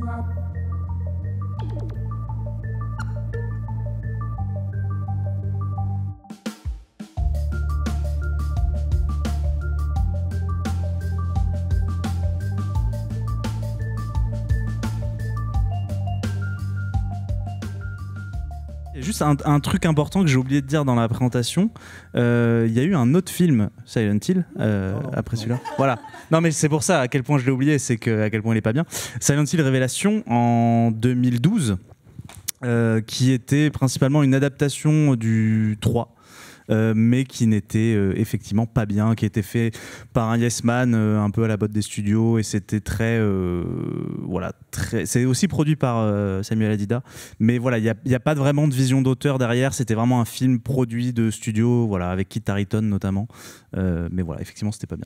Love. juste un, truc important que j'ai oublié de dire dans la présentation. Euh, il y a eu un autre film, Silent Hill, euh, oh après celui-là. Voilà. Non, mais c'est pour ça à quel point je l'ai oublié, c'est que à quel point il n'est pas bien. Silent Hill Révélation en 2012, euh, qui était principalement une adaptation du 3 euh, mais qui n'était euh, effectivement pas bien, qui était fait par un yes man euh, un peu à la botte des studios et c'était très voilà très. C'est aussi produit par Samuel Adida, mais voilà il n'y a, a, pas vraiment de vision d'auteur derrière. C'était vraiment un film produit de studio, voilà avec Kit Harington notamment, mais voilà effectivement c'était pas bien.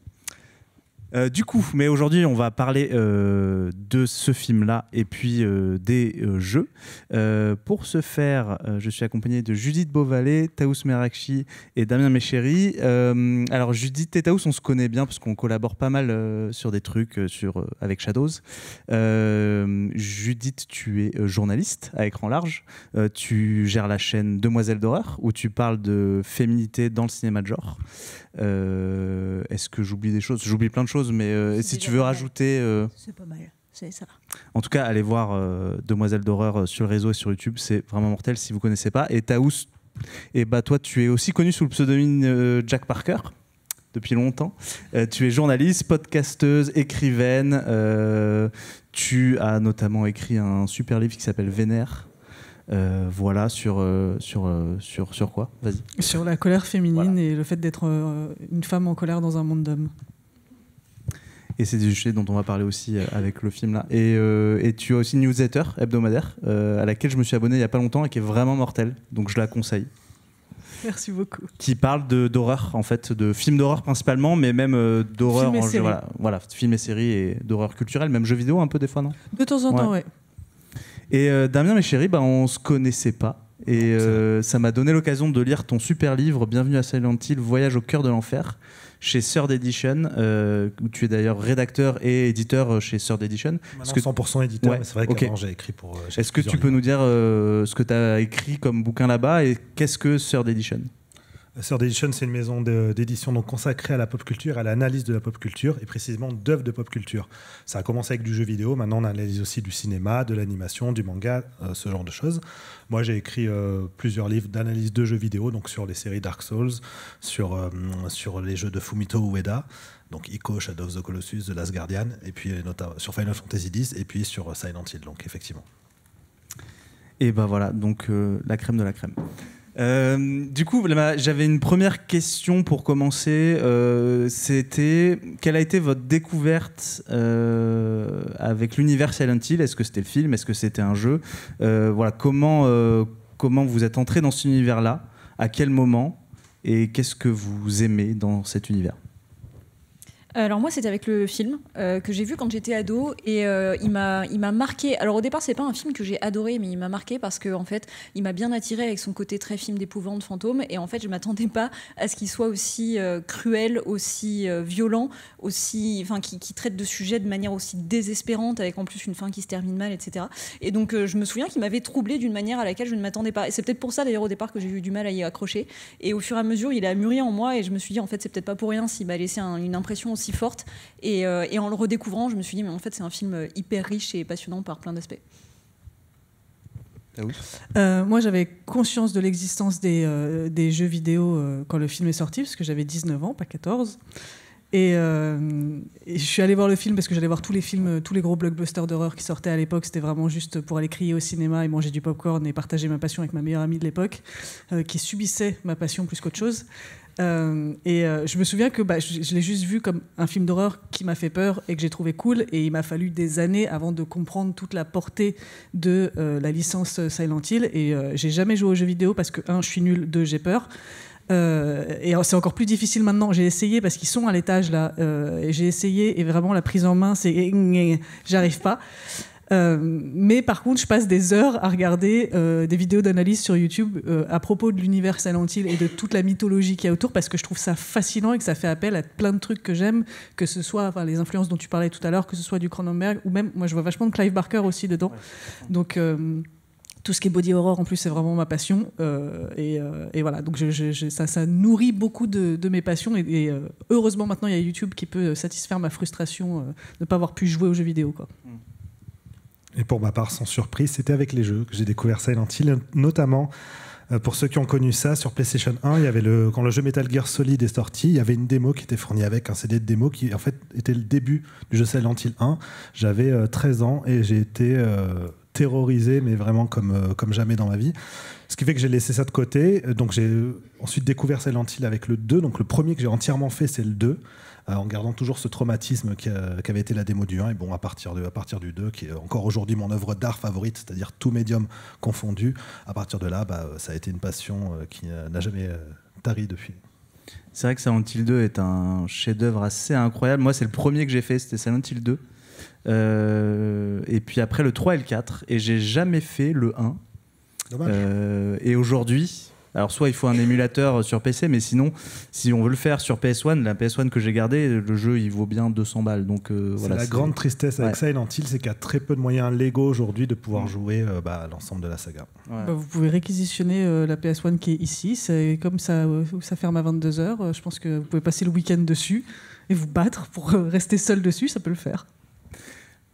Euh, du coup, mais aujourd'hui, on va parler euh, de ce film-là et puis euh, des jeux. pour ce faire, je suis accompagné de Judith Beauvalet, Taous Merakchi et Damien Méchéry. alors, Judith et Taous, on se connaît bien parce qu'on collabore pas mal sur des trucs sur, avec Shadows. Judith, tu es journaliste à écran large. tu gères la chaîne Demoiselles d'horreur où tu parles de féminité dans le cinéma de genre. Est-ce que j'oublie des choses J'oublie plein de choses mais euh, si tu veux rajouter. Euh, c'est pas mal. Ça. En tout cas, allez voir euh, Demoiselles Demoiselle d'horreur sur le réseau et sur YouTube, c'est vraiment mortel si vous connaissez pas. Et Taous, et eh bah ben, toi, tu es aussi connu sous le pseudonyme Jack Parker depuis longtemps. tu es journaliste, podcasteuse, écrivaine. tu as notamment écrit un super livre qui s'appelle Vénère. voilà sur sur sur sur quoi Vas-y. Sur la colère féminine et le fait d'être une femme en colère dans un monde d'hommes. Et c'est des sujets dont on va parler aussi euh, avec le film là. Euh, et, tu as aussi newsletter hebdomadaire euh, à laquelle je me suis abonné il n'y a pas longtemps et qui est vraiment mortelle. Donc je la conseille. Merci beaucoup. Qui parle d'horreur en fait, de films d'horreur principalement, mais même d'horreur en jeu. Voilà, films et séries et d'horreur culturelle, même jeux vidéo un peu des fois, non De temps en temps, oui. Et Damien, mes chéris, bah, on se connaissait pas. Et ça m'a donné l'occasion de lire ton super livre, Bienvenue à Silent Hill, Voyage au cœur de l'enfer chez Third Edition, euh, où tu es d'ailleurs rédacteur et éditeur euh, chez Third Edition. parce que... 100% éditeur, c'est vrai que j'ai écrit pour. Est-ce que tu peux nous dire euh, ce que tu as écrit comme bouquin là-bas et qu'est-ce que Third Edition Sœur Edition, c'est une maison d'édition donc consacrée à la pop culture, à l'analyse de la pop culture et précisément d'œuvres de pop culture. Ça a commencé avec du jeu vidéo, maintenant on analyse aussi du cinéma, de l'animation, du manga, euh, ce genre de choses. Moi, j'ai écrit euh, plusieurs livres d'analyse de jeux vidéo, donc sur les séries Dark Souls, sur, euh, sur les jeux de Fumito Ueda, donc Ico, Shadow of the Colossus, The Last Guardian, et puis notamment sur Final Fantasy X, et puis sur Silent Hill, donc effectivement. Et ben voilà, donc la crème de la crème. Euh, du coup, j'avais une première question pour commencer. Euh, c'était quelle a été votre découverte euh, avec l'univers Silent Hill Est-ce que c'était le film Est-ce que c'était un jeu Voilà, comment comment vous êtes entré dans cet univers-là À quel moment Et qu'est-ce que vous aimez dans cet univers alors moi c'était avec le film euh, que j'ai vu quand j'étais ado et euh, il m'a il m'a marqué. Alors au départ c'est pas un film que j'ai adoré mais il m'a marqué parce que en fait il m'a bien attiré avec son côté très film d'épouvante fantôme et en fait je m'attendais pas à ce qu'il soit aussi euh, cruel, aussi violent, aussi enfin qui, traite de sujets de manière aussi désespérante avec en plus une fin qui se termine mal etc. Et donc je me souviens qu'il m'avait troublé d'une manière à laquelle je ne m'attendais pas et c'est peut-être pour ça d'ailleurs au départ que j'ai eu du mal à y accrocher et au fur et à mesure il a mûri en moi et je me suis dit en fait c'est peut-être pas pour rien s'il m'a laissé une impression aussi si forte. Euh, et, en le redécouvrant, je me suis dit, mais en fait, c'est un film hyper riche et passionnant par plein d'aspects. Ah euh, moi, j'avais conscience de l'existence des, euh, jeux vidéo quand le film est sorti, parce que j'avais 19 ans, pas 14. Et, et, je suis allée voir le film parce que j'allais voir tous les films, tous les gros blockbusters d'horreur qui sortaient à l'époque. C'était vraiment juste pour aller crier au cinéma et manger du popcorn et partager ma passion avec ma meilleure amie de l'époque, qui subissait ma passion plus qu'autre chose. Euh, et euh, je me souviens que bah, je, l'ai juste vu comme un film d'horreur qui m'a fait peur et que j'ai trouvé cool. Et il m'a fallu des années avant de comprendre toute la portée de euh, la licence Silent Hill. Et j'ai jamais joué aux jeux vidéo parce que, un, je suis nul, deux, j'ai peur. et c'est encore plus difficile maintenant. J'ai essayé parce qu'ils sont à l'étage là. j'ai essayé et vraiment la prise en main, c'est j'arrive pas. Euh, mais par contre, je passe des heures à regarder euh, des vidéos d'analyse sur YouTube euh, à propos de l'univers Silent et de toute la mythologie qu'il y a autour parce que je trouve ça fascinant et que ça fait appel à plein de trucs que j'aime, que ce soit les influences dont tu parlais tout à l'heure, que ce soit du Cronenberg ou même, moi je vois vachement de Clive Barker aussi dedans. Donc tout ce qui est body horror en plus c'est vraiment ma passion et, voilà donc ça, nourrit beaucoup de, mes passions et, heureusement maintenant il y a YouTube qui peut satisfaire ma frustration de ne pas avoir pu jouer aux jeux vidéo quoi. Mm. Et pour ma part, sans surprise, c'était avec les jeux que j'ai découvert Silent Hill, notamment euh, pour ceux qui ont connu ça, sur PlayStation 1, il y avait le, quand le jeu Metal Gear Solid est sorti, il y avait une démo qui était fournie avec un CD de démo qui, en fait, était le début du jeu Silent Hill 1. J'avais 13 euh, ans et j'ai été euh, terrorisé, mais vraiment comme, comme jamais dans ma vie. Ce qui fait que j'ai laissé ça de côté. Donc j'ai ensuite découvert Silent Hill avec le 2. Donc le premier que j'ai entièrement fait, c'est le 2. Euh, en gardant toujours ce traumatisme euh, qu'avait été la démo du 1. Et bon, à partir, de, à partir du 2, qui est encore aujourd'hui mon œuvre d'art favorite, c'est-à-dire tout médium confondu, à partir de là, bah, ça a été une passion euh, qui n'a jamais tari depuis. C'est vrai que Silent 2 est un chef-d'œuvre assez incroyable. Moi, c'est le premier que j'ai fait, c'était Silent 2. et puis après le 3 et le 4. Et j'ai jamais fait le 1. Dommage. et aujourd'hui, alors soit il faut un émulateur sur PC, mais sinon, si on veut le faire sur PS1, la PS1 que j'ai gardée, le jeu il vaut bien 200 balles. Donc euh, voilà. La grande tristesse avec ça Silent Hill, c'est qu'il y a très peu de moyens légaux aujourd'hui de pouvoir mm. jouer euh, bah, l'ensemble de la saga. Bah, vous pouvez réquisitionner euh, la PS1 qui est ici. C'est comme ça, ça ferme à 22 h Je pense que vous pouvez passer le week-end dessus et vous battre pour rester seul dessus. Ça peut le faire.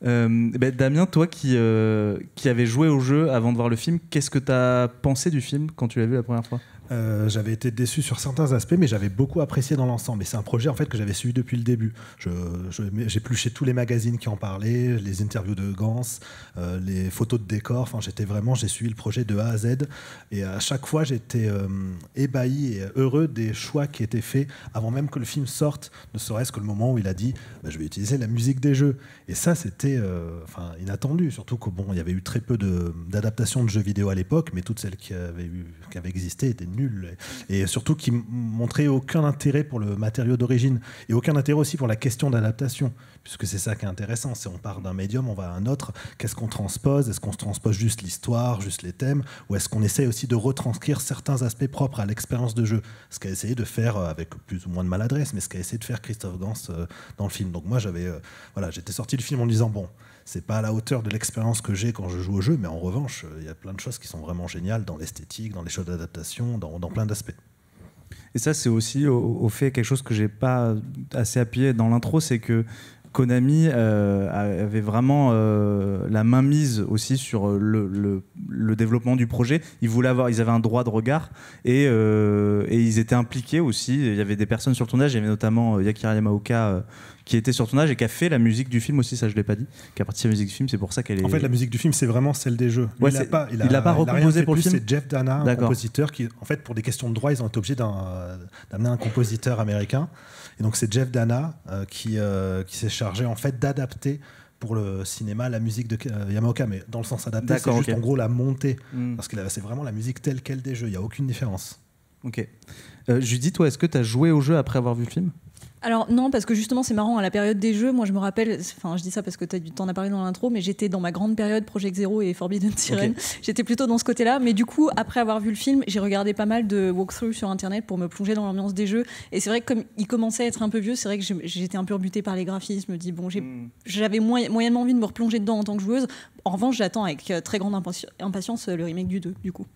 Euh, eh ben, Damien, toi qui, euh, qui avais joué au jeu avant de voir le film, qu'est-ce que tu as pensé du film quand tu l'as vu la première fois euh, j'avais été déçu sur certains aspects, mais j'avais beaucoup apprécié dans l'ensemble. Et c'est un projet en fait que j'avais suivi depuis le début. j'ai pluché tous les magazines qui en parlaient, les interviews de Gans, euh, les photos de décor. Enfin, j'étais vraiment, j'ai suivi le projet de A à Z. Et à chaque fois, j'étais euh, ébahi et heureux des choix qui étaient faits avant même que le film sorte, ne serait-ce que le moment où il a dit bah, Je vais utiliser la musique des jeux. Et ça, c'était enfin inattendu, surtout qu'il bon, il y avait eu très peu d'adaptations de, jeux vidéo à l'époque, mais toutes celles qui avaient, eu, qui avaient existé étaient nul et surtout qui montrait aucun intérêt pour le matériau d'origine et aucun intérêt aussi pour la question d'adaptation puisque c'est ça qui est intéressant c'est on part d'un médium on va à un autre qu'est-ce qu'on transpose est-ce qu'on se transpose juste l'histoire juste les thèmes ou est-ce qu'on essaie aussi de retranscrire certains aspects propres à l'expérience de jeu ce qu'a essayé de faire euh, avec plus ou moins de maladresse mais ce qu'a essayé de faire Christophe Gans euh, dans le film donc moi j'avais euh, voilà j'étais sorti du film en disant bon c'est pas à la hauteur de l'expérience que j'ai quand je joue au jeu, mais en revanche, il y a plein de choses qui sont vraiment géniales dans l'esthétique, dans les choses d'adaptation, dans, plein d'aspects. Et ça, c'est aussi au, fait quelque chose que j'ai pas assez appuyé dans l'intro, c'est que Konami euh, avait vraiment euh, la main mise aussi sur le, développement du projet. Ils voulaient avoir, ils avaient un droit de regard et, euh, et ils étaient impliqués aussi. Il y avait des personnes sur le tournage, il y avait notamment Yakira Yamaoka qui était sur tournage et qui a fait la musique du film aussi, ça je l'ai pas dit, qui a participé à la musique du film, c'est pour ça qu'elle est. En fait, la musique du film, c'est vraiment celle des jeux. il n'a pas, il pas pour le film. C'est Jeff Dana, un compositeur qui, en fait, pour des questions de droit, ils ont été obligés d'amener un, compositeur américain. Et donc c'est Jeff Dana euh, qui, euh, qui s'est chargé en fait d'adapter pour le cinéma la musique de euh, Yamaoka, mais dans le sens adapté, c'est juste en gros la montée. Hmm. Parce que c'est vraiment la musique telle qu'elle des jeux, il n'y a aucune différence. Ok. Euh, Judith, toi, est-ce que tu as joué au jeu après avoir vu le film alors non, parce que justement, c'est marrant, à la période des jeux, moi je me rappelle, enfin je dis ça parce que tu as en as parlé dans l'intro, mais j'étais dans ma grande période Project Zero et Forbidden Siren. J'étais plutôt dans ce côté-là, mais du coup, après avoir vu le film, j'ai regardé pas mal de walkthroughs sur Internet pour me plonger dans l'ambiance des jeux. Et c'est vrai que comme il commençait à être un peu vieux, c'est vrai que j'étais un peu rebutée par les graphismes. Dis, bon, hmm. j'avais moyennement envie de me replonger dedans en tant que joueuse. En revanche, j'attends avec euh, très grande impatience euh, le remake du 2, du coup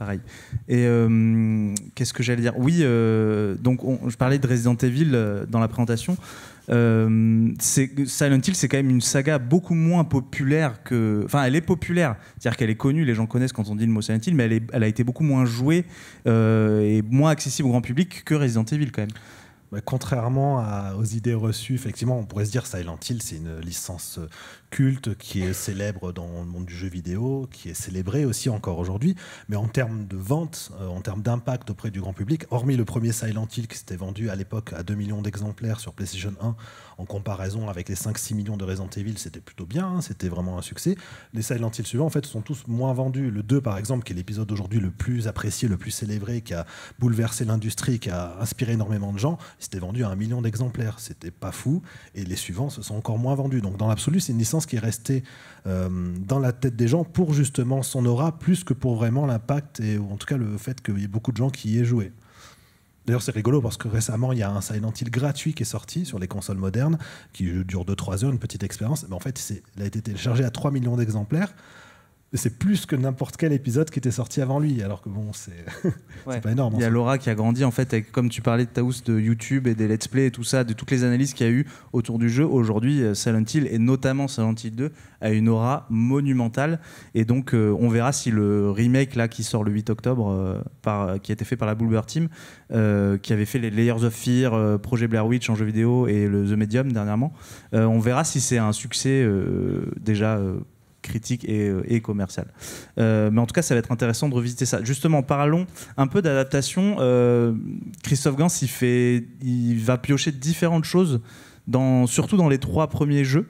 pareil. Et euh, qu'est-ce que j'allais dire Oui, euh, donc je parlais de Resident Evil euh, dans la présentation. Euh, Silent Hill, c'est quand même une saga beaucoup moins populaire que. Enfin, elle est populaire, c'est-à-dire qu'elle est connue, les gens connaissent quand on dit le mot Silent Hill, mais elle, a été beaucoup moins jouée et moins accessible au grand public que Resident Evil quand même. Bah, contrairement aux idées reçues, effectivement, on pourrait se dire Silent Hill, c'est une licence culte, qui est célèbre dans le monde du jeu vidéo, qui est célébré aussi encore aujourd'hui. Mais en termes de vente, euh, en termes d'impact auprès du grand public, hormis le premier Silent Hill qui s'était vendu à l'époque à 2 millions d'exemplaires sur PlayStation 1, en comparaison avec les 5-6 millions de Resident Evil, c'était plutôt bien, hein, c'était vraiment un succès. Les Silent Hill suivants, en fait, sont tous moins vendus. Le 2, par exemple, qui est l'épisode aujourd'hui le plus apprécié, le plus célébré, qui a bouleversé l'industrie, qui a inspiré énormément de gens, s'était vendu à 1 million d'exemplaires. C'était pas fou. Et les suivants se sont encore moins vendus. Donc, dans l'absolu, c'est une licence qui est restée euh, dans la tête des gens pour justement son aura, plus que pour vraiment l'impact et en tout cas le fait qu'il y ait beaucoup de gens qui y aient joué. D'ailleurs, c'est rigolo parce que récemment, il y a un Silent Hill gratuit qui est sorti sur les consoles modernes, qui dure 2-3 heures, une petite expérience. Mais en fait, il a été téléchargé à 3 millions d'exemplaires c'est plus que n'importe quel épisode qui était sorti avant lui, alors que bon, c'est pas énorme. Il y a hein. Laura qui a grandi en fait, avec, comme tu parlais de Taous, de YouTube et des let's play et tout ça, de toutes les analyses qu'il y a eu autour du jeu. Aujourd'hui, euh, Silent Hill, et notamment Silent Hill 2, a une aura monumentale. Et donc, euh, on verra si le remake là qui sort le 8 octobre, euh, par, qui a été fait par la Bulber Team, qui avait fait les Layers of Fear, Projet Blair Witch en jeu vidéo et le The Medium dernièrement, on verra si c'est un succès déjà critique et, euh, commercial euh, mais en tout cas, ça va être intéressant de revisiter ça. Justement, parlons un peu d'adaptation. Euh, Christophe Gans, il, fait, il va piocher différentes choses, surtout dans les trois premiers jeux.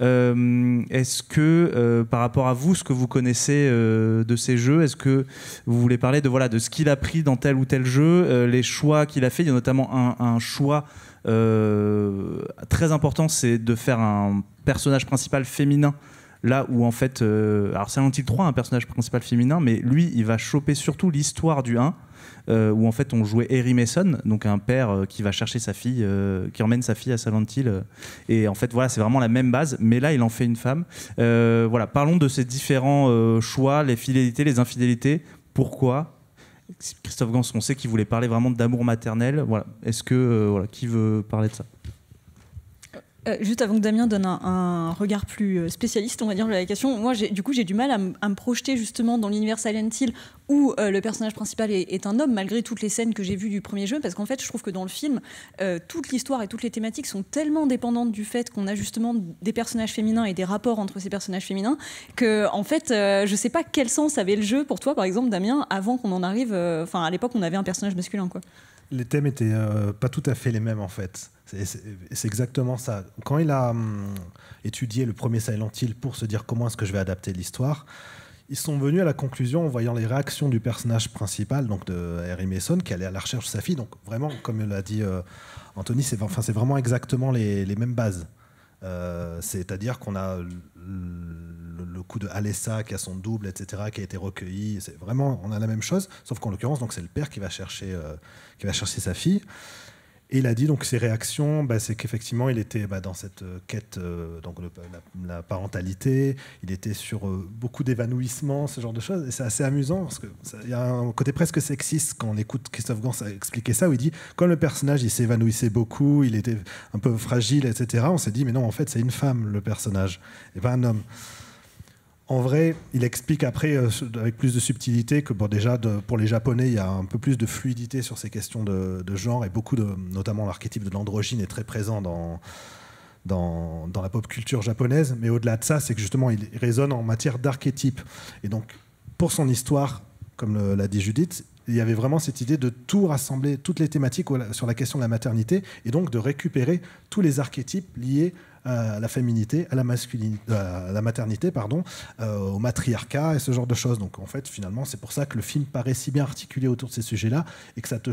est-ce que, par rapport à vous, ce que vous connaissez de ces jeux, est-ce que vous voulez parler de, voilà, de ce qu'il a pris dans tel ou tel jeu, les choix qu'il a fait Il y a notamment un choix très important, c'est de faire un personnage principal féminin là où en fait, euh, alors Silent Hill 3 un personnage principal féminin, mais lui il va choper surtout l'histoire du 1. Euh, où en fait on jouait Harry Mason, donc un père euh, qui va chercher sa fille, euh, qui emmène sa fille à Salantil et en fait, voilà, c'est vraiment la même base, mais là, il en fait une femme. voilà, parlons de ces différents choix, les fidélités, les infidélités. Pourquoi Christophe Gans, on sait qu'il voulait parler vraiment d'amour maternel. Voilà, est-ce que voilà, qui veut parler de ça euh, juste avant que Damien donne un, regard plus euh, spécialiste, on va dire, de la question, moi, du coup, j'ai du mal à, me projeter justement dans l'univers Silent Hill où euh, le personnage principal est, un homme, malgré toutes les scènes que j'ai vues du premier jeu, parce qu'en fait, je trouve que dans le film, toute l'histoire et toutes les thématiques sont tellement dépendantes du fait qu'on a justement des personnages féminins et des rapports entre ces personnages féminins que, en fait, je sais pas quel sens avait le jeu pour toi, par exemple, Damien, avant qu'on en arrive, enfin, à l'époque, on avait un personnage masculin, quoi les thèmes étaient euh, pas tout à fait les mêmes en fait. C'est exactement ça. Quand il a hum, étudié le premier Silent Hill pour se dire comment est-ce que je vais adapter l'histoire, ils sont venus à la conclusion en voyant les réactions du personnage principal, donc de Harry Mason, qui allait à la recherche de sa fille. Donc vraiment, comme l'a dit euh, Anthony, c'est enfin, vraiment exactement les, mêmes bases. Euh, c'est-à-dire qu'on a le, coup de Alessa qui a son double, etc., qui a été recueilli. C'est vraiment, on a la même chose, sauf qu'en l'occurrence, donc c'est le père qui va chercher, euh, qui va chercher sa fille. Et il a dit donc ses réactions, bah, c'est qu'effectivement il était bah, dans cette euh, quête, euh, donc la, parentalité, il était sur beaucoup d'évanouissement, ce genre de choses. Et c'est assez amusant parce que il y a un côté presque sexiste quand on écoute Christophe Gans expliquer ça, où il dit comme le personnage il s'évanouissait beaucoup, il était un peu fragile, etc. On s'est dit mais non en fait c'est une femme le personnage et pas un homme en vrai, il explique après euh, avec plus de subtilité que déjà pour les Japonais, il y a un peu plus de fluidité sur ces questions de, genre et beaucoup de, notamment l'archétype de l'androgyne est très présent dans, la pop culture japonaise. Mais au-delà de ça, c'est que justement, il résonne en matière d'archétypes Et donc, pour son histoire, comme l'a dit Judith, il y avait vraiment cette idée de tout rassembler, toutes les thématiques sur la question de la maternité, et donc de récupérer tous les archétypes liés à la féminité, à la, masculinité, la maternité, pardon, euh, au matriarcat et ce genre de choses. Donc en fait, finalement, c'est pour ça que le film paraît si bien articulé autour de ces sujets-là et que ça te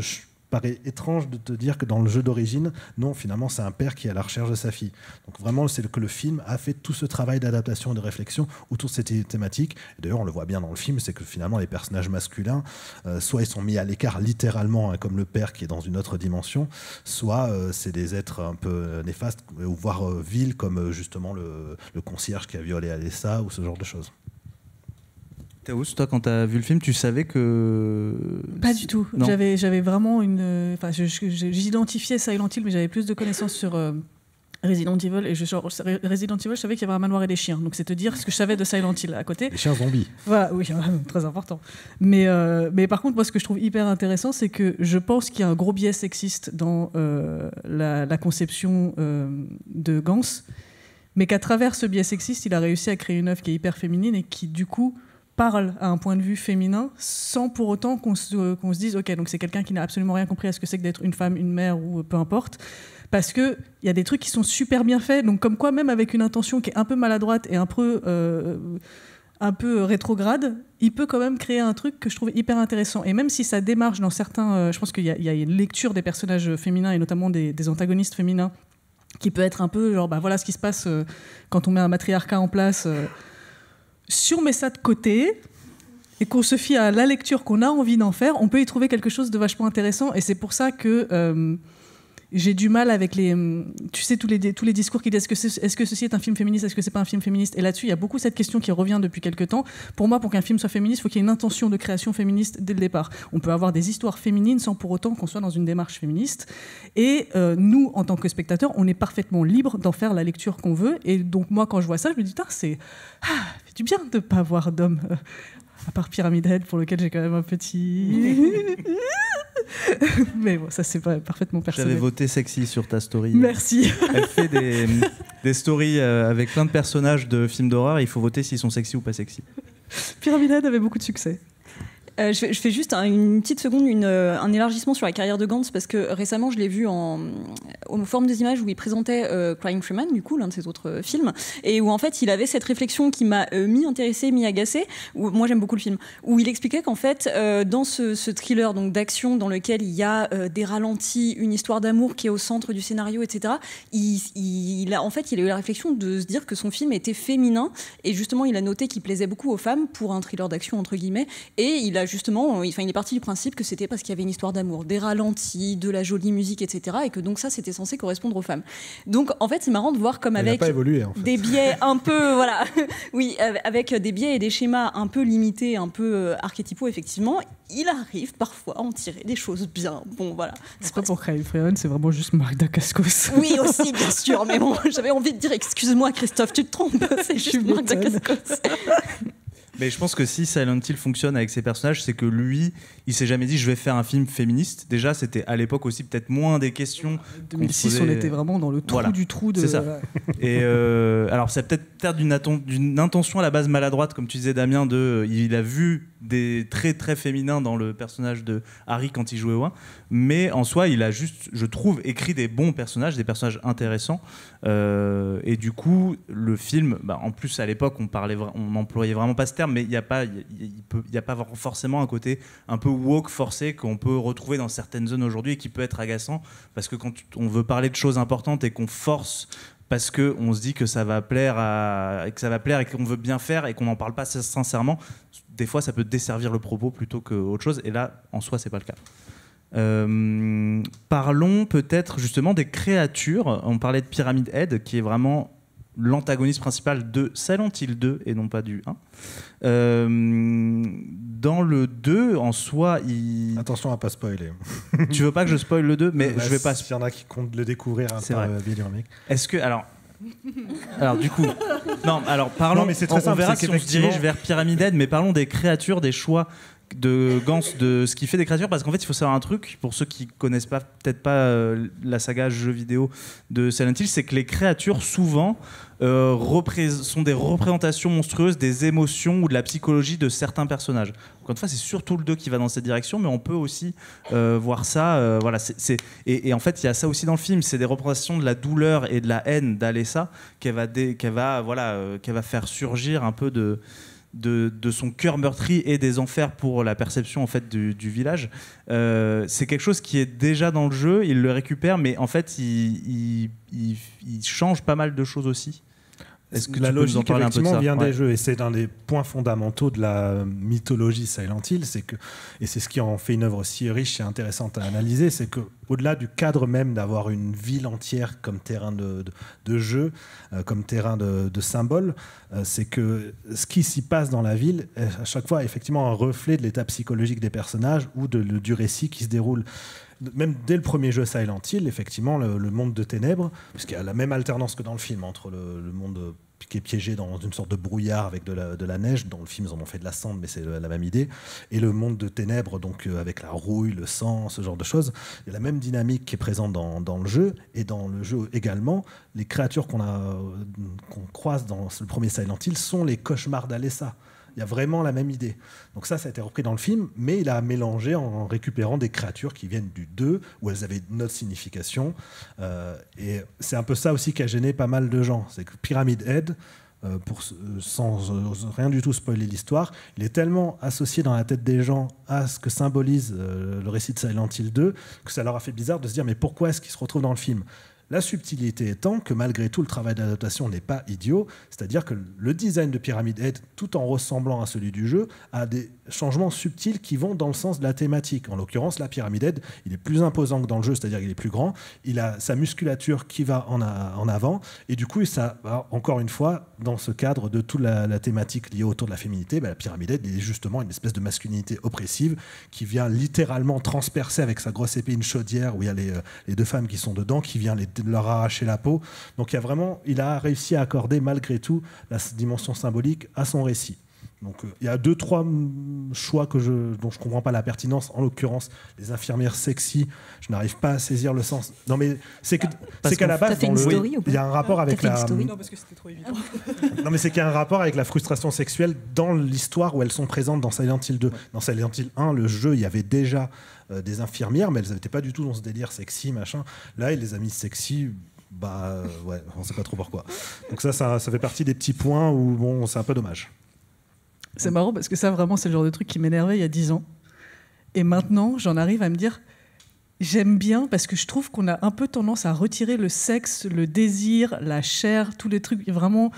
paraît étrange de te dire que dans le jeu d'origine, non, finalement, c'est un père qui est à la recherche de sa fille. Donc vraiment, c'est que le film a fait tout ce travail d'adaptation et de réflexion autour de cette thématique. D'ailleurs, on le voit bien dans le film, c'est que finalement, les personnages masculins, euh, soit ils sont mis à l'écart littéralement, hein, comme le père qui est dans une autre dimension, soit euh, c'est des êtres un peu euh, néfastes, voire vils, comme justement le, concierge qui a violé Alessa ou ce genre de choses. Taos, toi, quand tu as vu le film, tu savais que. Pas du tout. J'avais, j'avais vraiment une. Enfin, j'identifiais Silent Hill, mais j'avais plus de connaissances sur. Euh, Resident Evil et Resident Evil, je savais qu'il y avait un manoir et des chiens. Donc c'est te dire ce que je savais de Silent Hill à côté. Les chiens zombies. Voilà, oui, très important. Mais, euh, mais par contre, moi, ce que je trouve hyper intéressant, c'est que je pense qu'il y a un gros biais sexiste dans euh, la, conception de Gans, mais qu'à travers ce biais sexiste, il a réussi à créer une œuvre qui est hyper féminine et qui, du coup, parle à un point de vue féminin sans pour autant qu'on se, euh, se, dise, OK, donc c'est quelqu'un qui n'a absolument rien compris à ce que c'est que d'être une femme, une mère ou euh, peu importe. Parce qu'il y a des trucs qui sont super bien faits. Donc comme quoi, même avec une intention qui est un peu maladroite et un peu, euh, un peu rétrograde, il peut quand même créer un truc que je trouve hyper intéressant. Et même si ça démarche dans certains... je pense qu'il y, a une lecture des personnages féminins et notamment des, antagonistes féminins qui peut être un peu genre, bah voilà ce qui se passe quand on met un matriarcat en place. Sur on met ça de côté et qu'on se fie à la lecture qu'on a envie d'en faire, on peut y trouver quelque chose de vachement intéressant. Et c'est pour ça que euh, j'ai du mal avec les, hum, tu sais, tous les, tous les discours qui disent est-ce que, est, ce que ceci est un film féministe, est-ce que c'est pas un film féministe Et là-dessus, il y a beaucoup cette question qui revient depuis quelques temps. Pour moi, pour qu'un film soit féministe, il faut qu'il y ait une intention de création féministe dès le départ. On peut avoir des histoires féminines sans pour autant qu'on soit dans une démarche féministe. Et euh, nous, en tant que spectateurs, on est parfaitement libre d'en faire la lecture qu'on veut. Et donc moi, quand je vois ça, je me dis, c'est ah, du bien de pas voir d'hommes euh, à part Pyramid Head pour lequel j'ai quand même un petit. Mais bon, ça c'est parfaitement personnel. J'avais voté sexy sur ta story. Merci. Elle fait des, des stories euh, avec plein de personnages de films d'horreur. Il faut voter s'ils sont sexy ou pas sexy. Pyramid Head avait beaucoup de succès. Euh, je, fais, juste une petite seconde, euh, un élargissement sur la carrière de Gantz, parce que récemment, je l'ai vu en, en, forme des images où il présentait euh, Crying Freeman, du coup, l'un de ses autres films, et où en fait, il avait cette réflexion qui m'a mis mi intéressée, mis agacée, où, moi j'aime beaucoup le film, où il expliquait qu'en fait, dans ce, thriller donc d'action dans lequel il y a des ralentis, une histoire d'amour qui est au centre du scénario, etc., il a, en fait, il a eu la réflexion de se dire que son film était féminin, et justement, il a noté qu'il plaisait beaucoup aux femmes pour un thriller d'action, entre guillemets, et il a justement, il, il est parti du principe que c'était parce qu'il y avait une histoire d'amour, des ralentis, de la jolie musique, etc. Et que donc ça, c'était censé correspondre aux femmes. Donc en fait, c'est marrant de voir comme avec des biais un peu, voilà, oui, avec des biais et des schémas un peu limités, un peu euh, archétypaux, effectivement, il arrive parfois à en tirer des choses bien. Bon, voilà. C'est pas pour Kyle c'est vraiment juste Marc Dacascos. Oui, aussi, bien sûr, mais bon, j'avais envie de dire excuse-moi, Christophe, tu te trompes, c'est juste Marc Dacascos. Mais je pense que si Silent Hill fonctionne avec ses personnages, c'est que lui, il s'est jamais dit je vais faire un film féministe. Déjà, c'était à l'époque aussi peut-être moins des questions. 2006, on, était vraiment dans le trou du trou de. C'est ça. Et euh, alors, c'est peut-être d'une intention à la base maladroite, comme tu disais Damien, de il a vu des traits très féminins dans le personnage de Harry quand il jouait au 1 mais en soi, il a juste, je trouve, écrit des bons personnages, des personnages intéressants. Euh, et du coup, le film, bah, en plus à l'époque, on parlait, on n'employait vraiment pas ce terme, mais il n'y a pas, il a pas forcément un côté un peu woke forcé qu'on peut retrouver dans certaines zones aujourd'hui et qui peut être agaçant, parce que quand on veut parler de choses importantes et qu'on force parce que on se dit que ça va plaire que ça va plaire et qu'on veut bien faire et qu'on n'en parle pas sincèrement, des fois ça peut desservir le propos plutôt qu'autre chose. Et là, en soi, c'est pas le cas. Euh, parlons peut-être justement des créatures. On parlait de Pyramid Head, qui est vraiment l'antagoniste principal de Silent Hill 2 et non pas du 1. Euh, dans le 2, en soi, il... Attention à pas spoiler. tu veux pas que je spoil le 2, mais bah, je vais pas... Il y en a qui comptent le découvrir à Est-ce que... Alors, alors du coup, non, alors parlons. mais c'est très on, simple, on verra si on se dirige vers Pyramid Head, mais parlons des créatures, des choix de Gans de ce qui fait des créatures parce qu'en fait il faut savoir un truc pour ceux qui connaissent pas peut-être pas euh, la saga jeu vidéo de Silent Hill c'est que les créatures souvent euh, sont des représentations monstrueuses des émotions ou de la psychologie de certains personnages. Encore une fois, c'est surtout le 2 qui va dans cette direction, mais on peut aussi euh, voir ça. voilà, c'est et, en fait, il y a ça aussi dans le film, c'est des représentations de la douleur et de la haine d'Alessa qu'elle va, va, voilà, qu'elle va faire surgir un peu de, de, son cœur meurtri et des enfers pour la perception en fait du, village. Euh, c'est quelque chose qui est déjà dans le jeu, il le récupère, mais en fait il change pas mal de choses aussi que la logique ça vient des jeux et c'est un des points fondamentaux de la mythologie Silent Hill, c'est que et c'est ce qui en fait une œuvre si riche et intéressante à analyser, c'est que au-delà du cadre même d'avoir une ville entière comme terrain de, jeu, euh, comme terrain de, symbole, euh, c'est que ce qui s'y passe dans la ville est à chaque fois effectivement un reflet de l'état psychologique des personnages ou de, du récit qui se déroule même dès le premier jeu Silent Hill, effectivement, le, monde de ténèbres, puisqu'il y a la même alternance que dans le film entre le, monde qui est piégé dans une sorte de brouillard avec de la, neige. Dans le film, ils en ont fait de la cendre, mais c'est la même idée. Et le monde de ténèbres, donc euh, avec la rouille, le sang, ce genre de choses. Il y a la même dynamique qui est présente dans, le jeu. Et dans le jeu également, les créatures euh, qu'on croise dans le premier Silent Hill sont les cauchemars d'Alessa. Il y a vraiment la même idée. Donc ça, ça a été repris dans le film, mais il a mélangé en récupérant des créatures qui viennent du 2, où elles avaient autre signification. Euh, et c'est un peu ça aussi qui a gêné pas mal de gens. C'est que Pyramid Head, euh, sans euh, rien du tout spoiler l'histoire, il est tellement associé dans la tête des gens à ce que symbolise le récit de Silent Hill 2 que ça leur a fait bizarre de se dire mais pourquoi est-ce qu'il se retrouve dans le film la subtilité étant que malgré tout, le travail d'adaptation n'est pas idiot, c'est-à-dire que le design de Pyramid Head, tout en ressemblant à celui du jeu, a des changements subtils qui vont dans le sens de la thématique. En l'occurrence, la pyramide il est plus imposant que dans le jeu, c'est-à-dire qu'il est plus grand, il a sa musculature qui va en, avant, et du coup, ça va encore une fois dans ce cadre de toute la, thématique liée autour de la féminité, bah, la pyramide est justement une espèce de masculinité oppressive qui vient littéralement transpercer avec sa grosse épée une chaudière où il y a les, euh, deux femmes qui sont dedans, qui vient leur arracher la peau. Donc il a vraiment, il a réussi à accorder malgré tout la dimension symbolique à son récit. Donc euh, il y a deux, trois choix que je, dont je ne comprends pas la pertinence. En l'occurrence, les infirmières sexy, je n'arrive pas à saisir le sens. Non mais c'est ah, qu'à la base, il y a un rapport avec la... Non, parce que trop évident. non mais c'est qu'il y a un rapport avec la frustration sexuelle dans l'histoire où elles sont présentes dans Silent Hill 2. Dans Silent Hill 1, le jeu, il y avait déjà euh, des infirmières, mais elles n'étaient pas du tout dans ce délire sexy, machin. Là, il les a mis sexy bah euh, ouais, on sait pas trop pourquoi. Donc ça, ça, ça fait partie des petits points où bon, c'est un peu dommage. C'est marrant parce que ça, vraiment, c'est le genre de truc qui m'énervait il y a 10 ans. Et maintenant, j'en arrive à me dire, j'aime bien parce que je trouve qu'on a un peu tendance à retirer le sexe, le désir, la chair, tous les trucs vraiment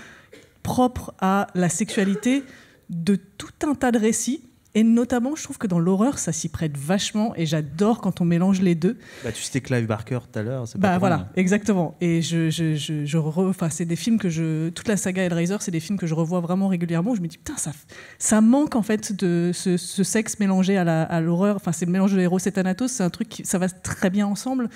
propres à la sexualité de tout un tas de récits et notamment, je trouve que dans l'horreur, ça s'y prête vachement et j'adore quand on mélange les deux. Bah, tu citais Clive Barker tout à l'heure, Bah voilà, exactement. Et je, je, je, c'est des films que je. Toute la saga Hellraiser, c'est des films que je revois vraiment régulièrement. Je me dis, putain, ça, ça manque en fait de ce, sexe mélangé à, l'horreur. Enfin, c'est le mélange de héros et Thanatos, c'est un truc qui. Ça va très bien ensemble.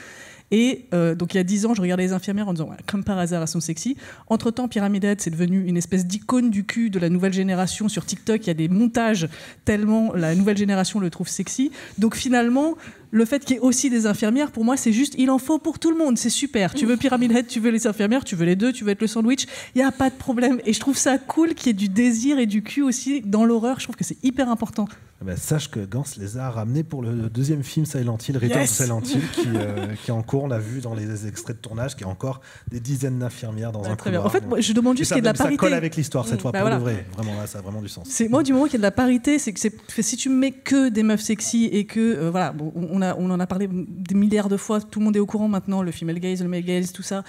Et euh, donc il y a dix ans, je regardais les infirmières en disant, comme par hasard, elles sont sexy. Entre-temps, Pyramid Head, c'est devenu une espèce d'icône du cul de la nouvelle génération. Sur TikTok, il y a des montages tellement la nouvelle génération le trouve sexy. Donc finalement, le fait qu'il y ait aussi des infirmières, pour moi, c'est juste, il en faut pour tout le monde, c'est super. Tu veux Pyramid Head, tu veux les infirmières, tu veux les deux, tu veux être le sandwich, il n'y a pas de problème. Et je trouve ça cool qu'il y ait du désir et du cul aussi dans l'horreur, je trouve que c'est hyper important. Ah bah, sache que Gans les a ramenés pour le deuxième film Silent Hill, Return yes Silent Hill, euh, qui, est en cours, on l'a vu dans les extraits de tournage, qui a encore des dizaines d'infirmières dans un très couloir. En fait, je demande juste qu'il y ait de la parité. Ça colle avec l'histoire cette mm. fois, bah pour vrai. Vraiment, là, ça a vraiment du sens. Moi, du moment qu'il y a de la parité, c'est que, si tu mets que des meufs sexy et que, euh, voilà, on en a parlé des milliards de fois, tout le monde est au courant maintenant, le female gaze, le male gaze, tout ça.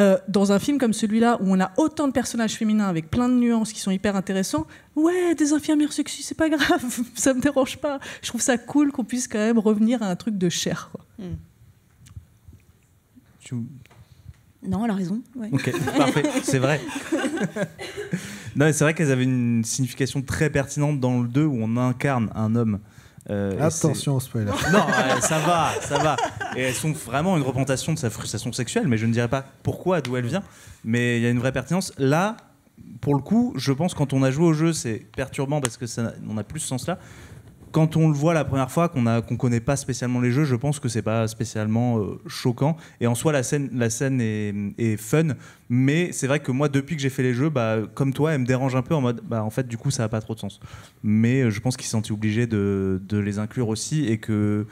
Euh, dans un film comme celui-là, où on a autant de personnages féminins avec plein de nuances qui sont hyper intéressants, ouais, des infirmières sexy, c'est pas grave, ça me dérange pas. Je trouve ça cool qu'on puisse quand même revenir à un truc de chair. Non, elle a raison. Ok, parfait, c'est vrai. non, c'est vrai qu'elles avaient une signification très pertinente dans le 2 où on incarne un homme. Euh, attention Attention spoiler. Non, euh, ça va, ça va. Et elles sont vraiment une représentation de sa frustration sexuelle, mais je ne dirais pas pourquoi, d'où elle vient. Mais il y a une vraie pertinence. Là, pour le coup, je pense quand on a joué au jeu, c'est perturbant parce que ça, on a plus ce sens-là quand on le voit la première fois, qu'on ne connaît pas spécialement les jeux, je pense que c'est pas spécialement euh, choquant. Et en soi, la scène, la scène est, fun. Mais c'est vrai que moi, depuis que j'ai fait les jeux, bah, comme toi, elle me dérange un peu en mode, bah, en fait, du coup, ça n'a pas trop de sens. Mais euh, je pense qu'ils se sentent obligés de, de, les inclure aussi et que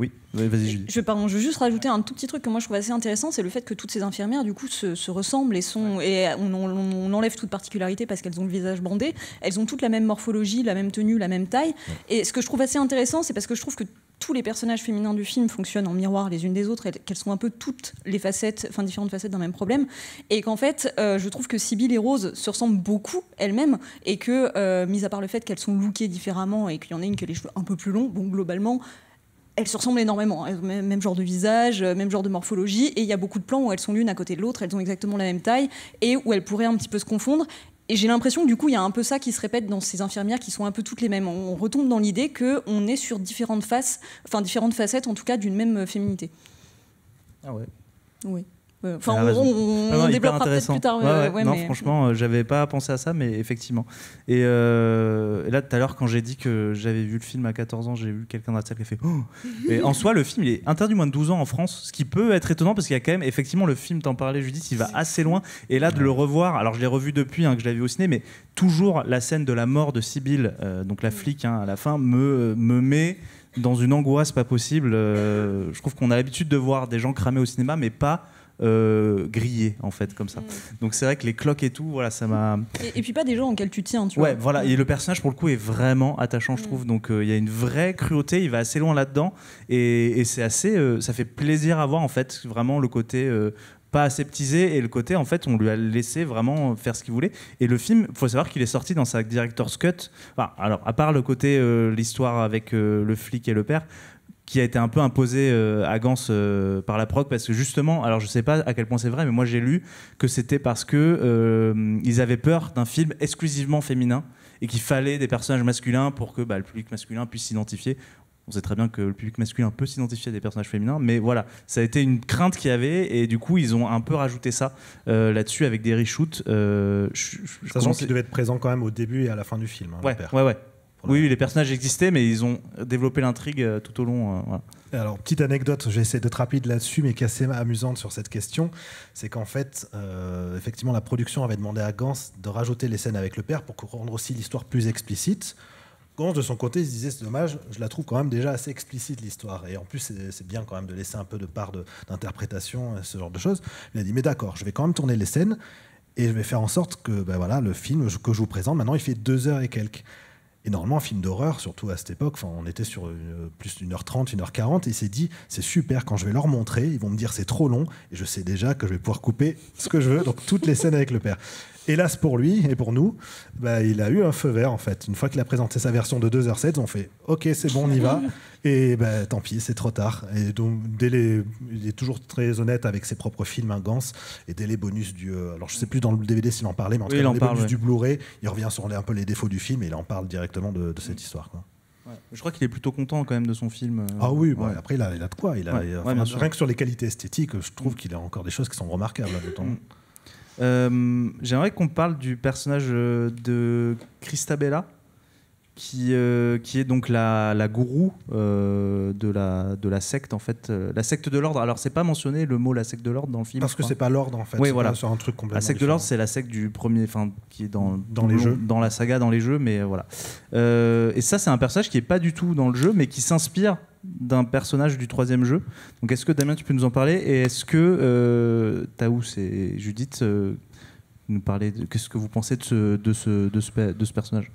oui, vas-y Je, veux juste rajouter un tout petit truc que moi je trouve assez intéressant, c'est le fait que toutes ces infirmières du coup se, ressemblent et sont et on, enlève toute particularité parce qu'elles ont le visage bandé, elles ont toutes la même morphologie, la même tenue, la même taille. Et ce que je trouve assez intéressant, c'est parce que je trouve que tous les personnages féminins du film fonctionnent en miroir les unes des autres et qu'elles sont un peu toutes les facettes, enfin différentes facettes d'un même problème. Et qu'en fait, euh, je trouve que Sibyl et Rose se ressemblent beaucoup elles-mêmes et que, euh, mis à part le fait qu'elles sont lookées différemment et qu'il y en a une qui a les cheveux un peu plus longs, bon, globalement, elles se ressemblent énormément, hein. même genre de visage, euh, même genre de morphologie, et il y a beaucoup de plans où elles sont l'une à côté de l'autre, elles ont exactement la même taille, et où elles pourraient un petit peu se confondre. Et j'ai l'impression que du coup, il y a un peu ça qui se répète dans ces infirmières qui sont un peu toutes les mêmes. On retombe dans l'idée qu'on est sur différentes faces, enfin différentes facettes en tout cas d'une même euh, féminité. Ah ouais. Oui. Enfin, ah, on, on, ah non, peut-être plus tard. Euh, non, euh, franchement, euh, j'avais pas pensé à ça, mais effectivement. Et, là, tout à l'heure, quand j'ai dit que j'avais vu le film à 14 ans, j'ai vu quelqu'un dans la salle qui fait. Et oh en soi, le film, il est interdit moins de 12 ans en France, ce qui peut être étonnant parce qu'il y a quand même, effectivement, le film, t'en parlais, Judith, il va assez loin. Et là, de le revoir, alors je l'ai revu depuis hein, que je l'avais vu au ciné, mais toujours la scène de la mort de Sibyl, donc la flic hein, à la fin, me, me met dans une angoisse pas possible. je trouve qu'on a l'habitude de voir des gens cramés au cinéma, mais pas euh, grillé en fait comme ça. Mm. Donc c'est vrai que les cloques et tout, voilà, ça m'a. Et, puis pas des gens auxquels tu tiens, tu vois. Ouais, voilà. Et le personnage pour le coup est vraiment attachant, je mm. trouve. Donc euh, il y a une vraie cruauté. Il va assez loin là-dedans et, c'est assez, euh, ça fait plaisir à voir en fait, vraiment le côté pas aseptisé et le côté en fait on lui a laissé vraiment faire ce qu'il voulait et le film faut savoir qu'il est sorti dans sa director's cut alors à part le côté l'histoire avec le flic et le père qui a été un peu imposé euh, à Gans euh, par la PROC, parce que justement, alors je sais pas à quel point c'est vrai, mais moi j'ai lu que c'était parce que euh, ils avaient peur d'un film exclusivement féminin et qu'il fallait des personnages masculins pour que bah, le public masculin puisse s'identifier. On sait très bien que le public masculin peut s'identifier à des personnages féminins, mais voilà, ça a été une crainte qu'il y avait, et du coup, ils ont un peu rajouté ça là-dessus avec des reshoots. Euh, je, je, je devaient être présent quand même au début et à la fin du film. Hein, ouais, ouais, ouais, oui, les personnages existaient, mais ils ont développé l'intrigue euh, tout au long. Euh, alors, petite anecdote, j'essaie d'être rapide là-dessus, mais qui est assez amusante sur cette question, c'est qu'en fait, euh, effectivement, la production avait demandé à Gans de rajouter les scènes avec le père pour rendre aussi l'histoire plus explicite. Gans, de son côté, se disait, c'est dommage, je la trouve quand même déjà assez explicite, l'histoire. Et en plus, c'est bien quand même de laisser un peu de part d'interprétation, ce genre de choses. Il a dit, mais d'accord, je vais quand même tourner les scènes, et je vais faire en sorte que ben voilà, le film que je vous présente, maintenant, il fait deux heures et quelques. Et normalement, un film d'horreur, surtout à cette époque, on était sur euh, plus d'une heure trente, une heure quarante, et il s'est dit, c'est super, quand je vais leur montrer, ils vont me dire c'est trop long, et je sais déjà que je vais pouvoir couper ce que je veux, donc toutes les scènes avec le père hélas pour lui et pour nous, bah, il a eu un feu vert en fait. Une fois qu'il a présenté sa version de 2 h 7 on fait OK, c'est bon, on y va. Et bah, tant pis, c'est trop tard. Et donc, dès il est toujours très honnête avec ses propres films, un hein, Gans, et dès les bonus du. Euh, alors, je sais plus dans le DVD s'il en parlait, mais en dans les bonus du Blu-ray, il revient sur un peu les défauts du film et il en parle directement de, cette mm. histoire. Je crois qu'il est plutôt content quand même de son film. Euh, ah oui, bah, après il a, de quoi. Il a, rien que sur les qualités esthétiques, je trouve mm. qu'il a encore des choses qui sont remarquables. Là, hein, euh, j'aimerais qu'on parle du personnage euh, de Christabella, qui, euh, qui est donc la, la gourou de, la, de la secte, en fait. La secte de l'ordre. Alors, c'est pas mentionné le mot la secte de l'ordre dans le film. Parce que c'est pas l'ordre, en fait. Oui, voilà. un truc complètement. La secte de l'ordre, c'est la secte du premier. Enfin, qui est dans, dans, les jeux. Dans la saga, dans les jeux, mais voilà. et ça, c'est un personnage qui est pas du tout dans le jeu, mais qui s'inspire d'un personnage du troisième jeu. Donc est-ce que Damien, tu peux nous en parler Et est-ce que euh, Taous et Judith euh, nous parler de qu'est-ce que vous pensez de de ce personnage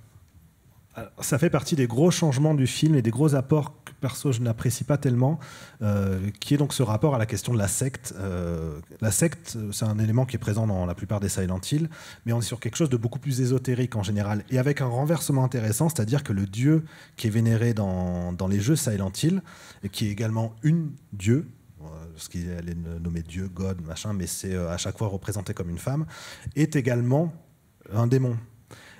ça fait partie des gros changements du film et des gros apports que perso je n'apprécie pas tellement, euh, qui est donc ce rapport à la question de la secte. Euh, la secte, euh, c'est un élément qui est présent dans la plupart des Silent Hill, mais on est sur quelque chose de beaucoup plus ésotérique en général, et avec un renversement intéressant, c'est-à-dire que le dieu qui est vénéré dans, les jeux Silent Hill, et qui est également une dieu, ce qu'elle est nommée Dieu, God, machin, mais c'est à chaque fois représenté comme une femme, est également un démon.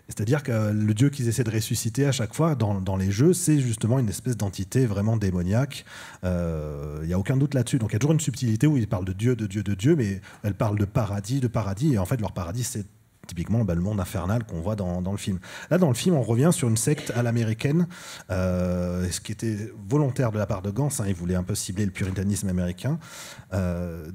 C'est-à-dire que le dieu qu'ils essaient de ressusciter à chaque fois dans, les jeux, c'est justement une espèce d'entité vraiment démoniaque. Il euh, y n'y a aucun doute là-dessus. Donc il y a toujours une subtilité où ils parlent de dieu, de dieu, de dieu, mais elles parlent de paradis, de paradis. Et en fait, leur paradis, c'est Typiquement, bah, le monde infernal qu'on voit dans, le film. Là, dans le film, on revient sur une secte à l'américaine, euh, ce qui était volontaire de la part de Gans. Hein, il voulait un peu cibler le puritanisme américain, euh,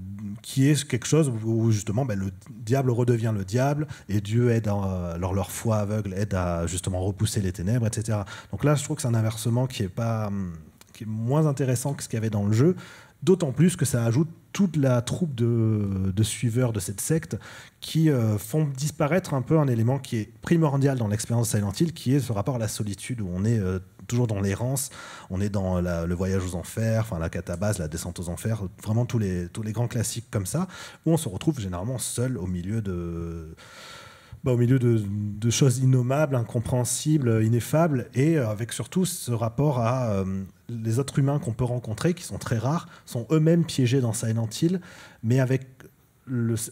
qui est quelque chose où, justement bah, le diable redevient le diable et Dieu aide, alors leur foi aveugle aide à justement repousser les ténèbres, etc. Donc là, je trouve que c'est un inversement qui est, pas, hum, qui est moins intéressant que ce qu'il y avait dans le jeu, d'autant plus que ça ajoute toute la troupe de, suiveurs de cette secte qui euh, font disparaître un peu un élément qui est primordial dans l'expérience Silent Hill, qui est ce rapport à la solitude, où on est euh, toujours dans l'errance, on est dans le voyage aux enfers, enfin la catabase, la descente aux enfers, vraiment tous les, tous les grands classiques comme ça, où on se retrouve généralement seul au milieu de bah, au milieu de, choses innommables, incompréhensibles, ineffables, et euh, avec surtout ce rapport à euh, les autres humains qu'on peut rencontrer, qui sont très rares, sont eux-mêmes piégés dans sa Hill, mais avec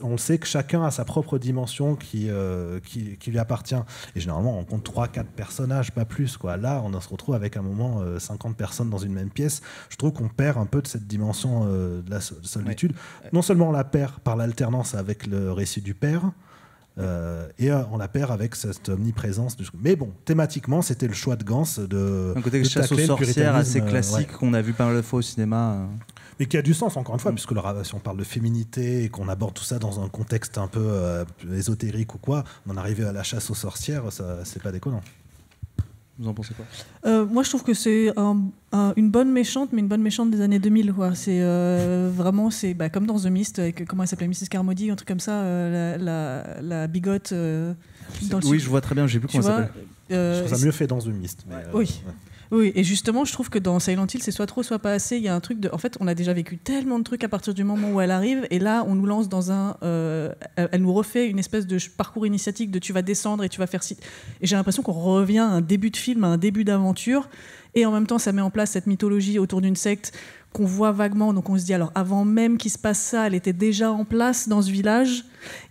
on sait que chacun a sa propre dimension qui, euh, lui appartient. Et généralement, on compte 3-4 personnages, pas plus. Quoi. Là, on se retrouve avec un moment 50 personnes dans une même pièce. Je trouve qu'on perd un peu de cette dimension de la solitude. Non seulement on la perd par l'alternance avec le récit du père, euh, et euh, on la perd avec cette omniprésence. Du... Mais bon, thématiquement, c'était le choix de Gans de. Un côté de chasse aux sorcières assez euh, classique qu'on a vu par le de au cinéma. Hein. mais qui a du sens, encore une fois, mm. puisque si on parle de féminité et qu'on aborde tout ça dans un contexte un peu ésotérique ou quoi, on en arrivait à la chasse aux sorcières, c'est pas déconnant. Vous en pensez quoi euh, Moi, je trouve que c'est une bonne méchante, mais une bonne méchante des années 2000. C'est euh, vraiment, c'est bah, comme dans The Mist, avec euh, comment elle s'appelait, Mrs. Carmody, un truc comme ça, la, bigote. Dans oui, je vois très bien, j'ai vu comment elle s'appelle. je trouve ça mieux fait dans The Mist. oui. Oui, et justement, je trouve que dans Silent Hill, c'est soit trop, soit pas assez. Il y a un truc de. En fait, on a déjà vécu tellement de trucs à partir du moment où elle arrive, et là, on nous lance dans un. Euh, elle nous refait une espèce de parcours initiatique de tu vas descendre et tu vas faire. Et j'ai l'impression qu'on revient à un début de film, à un début d'aventure, et en même temps, ça met en place cette mythologie autour d'une secte qu'on voit vaguement. Donc on se dit, alors avant même qu'il se passe ça, elle était déjà en place dans ce village.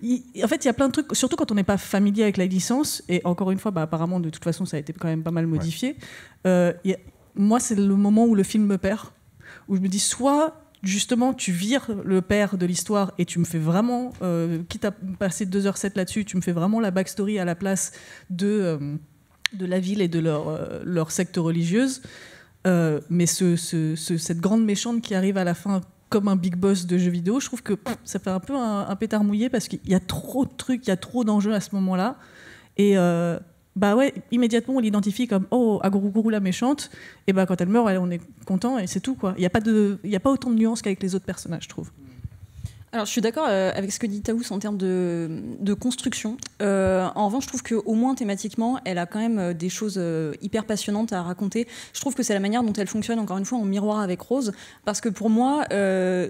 en fait, il y a plein de trucs, surtout quand on n'est pas familier avec la licence, et encore une fois, bah, apparemment, de toute façon, ça a été quand même pas mal modifié. Euh, moi, c'est le moment où le film me perd, où je me dis, soit justement, tu vires le père de l'histoire et tu me fais vraiment, euh, quitte à passer 2h07 là-dessus, tu me fais vraiment la backstory à la place de, euh, de la ville et de leur secte religieuse. Euh, mais cette grande méchante qui arrive à la fin comme un big boss de jeu vidéo, je trouve que ça fait un peu un, pétard mouillé parce qu'il y a trop de trucs, il y a trop d'enjeux à ce moment-là. Et euh, bah ouais, immédiatement on l'identifie comme oh Aguruguru la méchante. Et bah quand elle meurt, on est content et c'est tout quoi. Il n'y a pas a pas autant de nuances qu'avec les autres personnages, je trouve. Alors, je suis d'accord euh, avec ce que dit Taous en termes de, construction. Euh, en revanche, je trouve qu'au moins thématiquement, elle a quand même euh, des choses hyper passionnantes à raconter. Je trouve que c'est la manière dont elle fonctionne, encore une fois, en miroir avec Rose. Parce que pour moi,